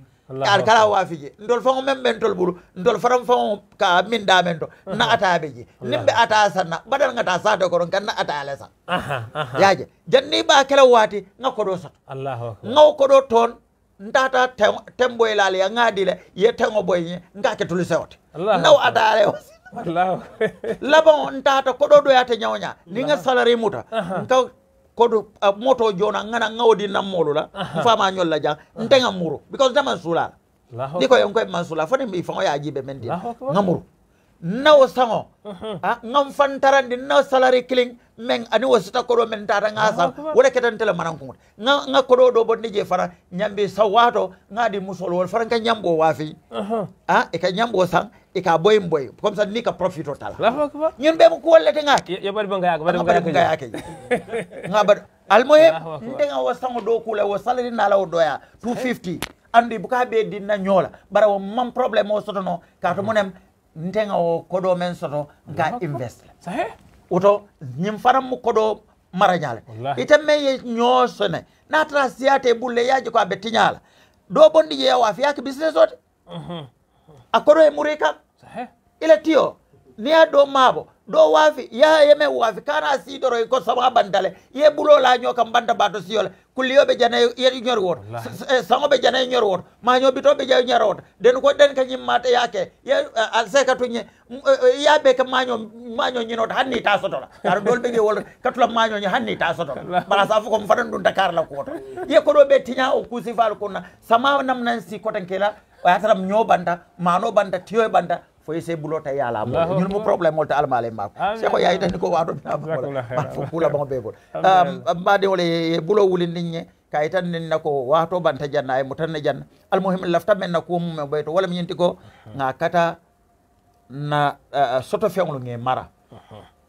ar kala wafiji ndol fango men ɓen tol ɓuru ndol faram ka min damen to na ataɓe ji nimɓe ata sanna mbaɗal ngata sate koron kan na ata san yaje janni ɓa kela wati nga koɗo sat ngawo koɗo toon ndata temboye laali ya ngadile ye tengo boye nga ke tuli sewote naw ata ale wasi laban ntata koɗo ɗoyate ñawña ninga salari muta nka kodu uh, moto jona ngana ngawdi nammolu la mfama la ja ntenga muru because dama sula niko yonko mansula fani mi fango ya jibe mendi ngamuru nawo sango a ah, ngam fantarandi nawo salary killing men ani wasita koro men tata nga sa wala ketan tele manan kungut nga nga koro do bonde nije fara nyambi wato nga di musol wal fara ka nyambo wafi ah e ka nyambo sang e ka boy boy comme ça ni ka profit total ñun be ko wala te nga ya bari banga ya bari banga ya ke nga bar almuhim nde nga wasango do kula wasalani do ya 250 andi buka be dinna ñola bara wo mam problem o sotono ka to munem ntenga o kodo men soto nga invest sahe woto ñim faram mu kodo marañale ite meye ñoo sone na siyate bulle yaji ko abe tiñala do bondi yewa fiyaki business ote mhm. a kodo e muri kam ila tiyo niya do maabo do waafi ya yeme waafi kana siidoro ko sama bandale ye la laño kam banda bato siyole kulliyoɓe janayi ñori woto eh, sagoɓe janayi ñori woto be jaw ñora wor den ko den ka mate yake ye al eh, alse ka tuñe eh, yaɓe ka maño maño ñinota hanni ta sotola ara dol ɓe ge wol katula ñi hanni ta sotola ba sa fo komi fanan dun dakar la to ye do be tinya o kuusifal kunna sama nan si kotankela o banda ma mano banta tiyo banta fo yese bulo ta yala mo ñun mo problème molta almale mako se ko yayi e tan ko wado bina bako ma fo kula bango be bol um ma de wala bulo wuli ninye kay tan nin nako wato banta janna ay mutanna janna al muhim lafta men nako mum be to wala min ko nga kata na eh, eh, soto fenglu nge mara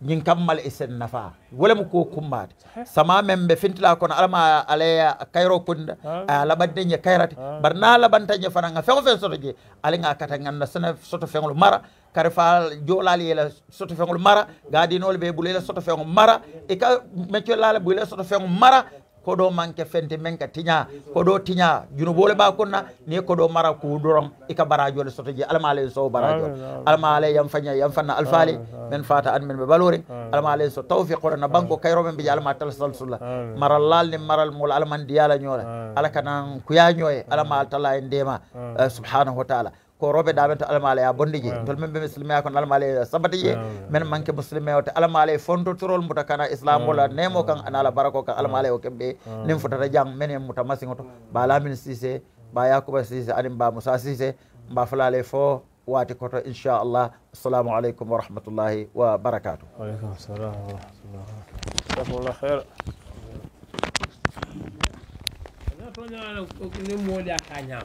ñin kam e sen nafa wolemu ko kumbat sama membe fintila fintila kono alama ale kayro kunda a laɓadde ñe kayrate bar na banta ñe fana ga feŋo soto je ale ga kata na sene soto feŋol mara kare fa jolali yela soto feŋol mara gadinol ɓe ɓuula yela soto feŋo mara e ka meccol lala ɓuula soto feŋo mara kodo manke fente men ka tiña koɗo tiña bole ba konna ni koɗo mara ku doron ika ka soto je alama alay sowo barajole alama alay yam fanya yam fanna alfali men fata an men ɓe balore alama so tawfiq oɗona banko kayroɓe mbiƴa alama talsal sulla maral lalni maral mul alman diyala nyola ala nan kuya alama alma e ndema eh, subhanahu wa taala ko roɓe ɗamen to almala e a bonde jeeyi tol men ɓe muslimi a kono almala e sabata jeeyi min manque muslimi o te muta kana nemo kan anala ala barako kan almala e o kemɓe nin fotata jang min e muta masiŋo to ba lamin sise ba yakuba sise anin ba moussa sise mba falale fo wati koto inchallah assalamu aleykum wa rahmatullahi wa barakatuh wa rahmatullah khair ni ka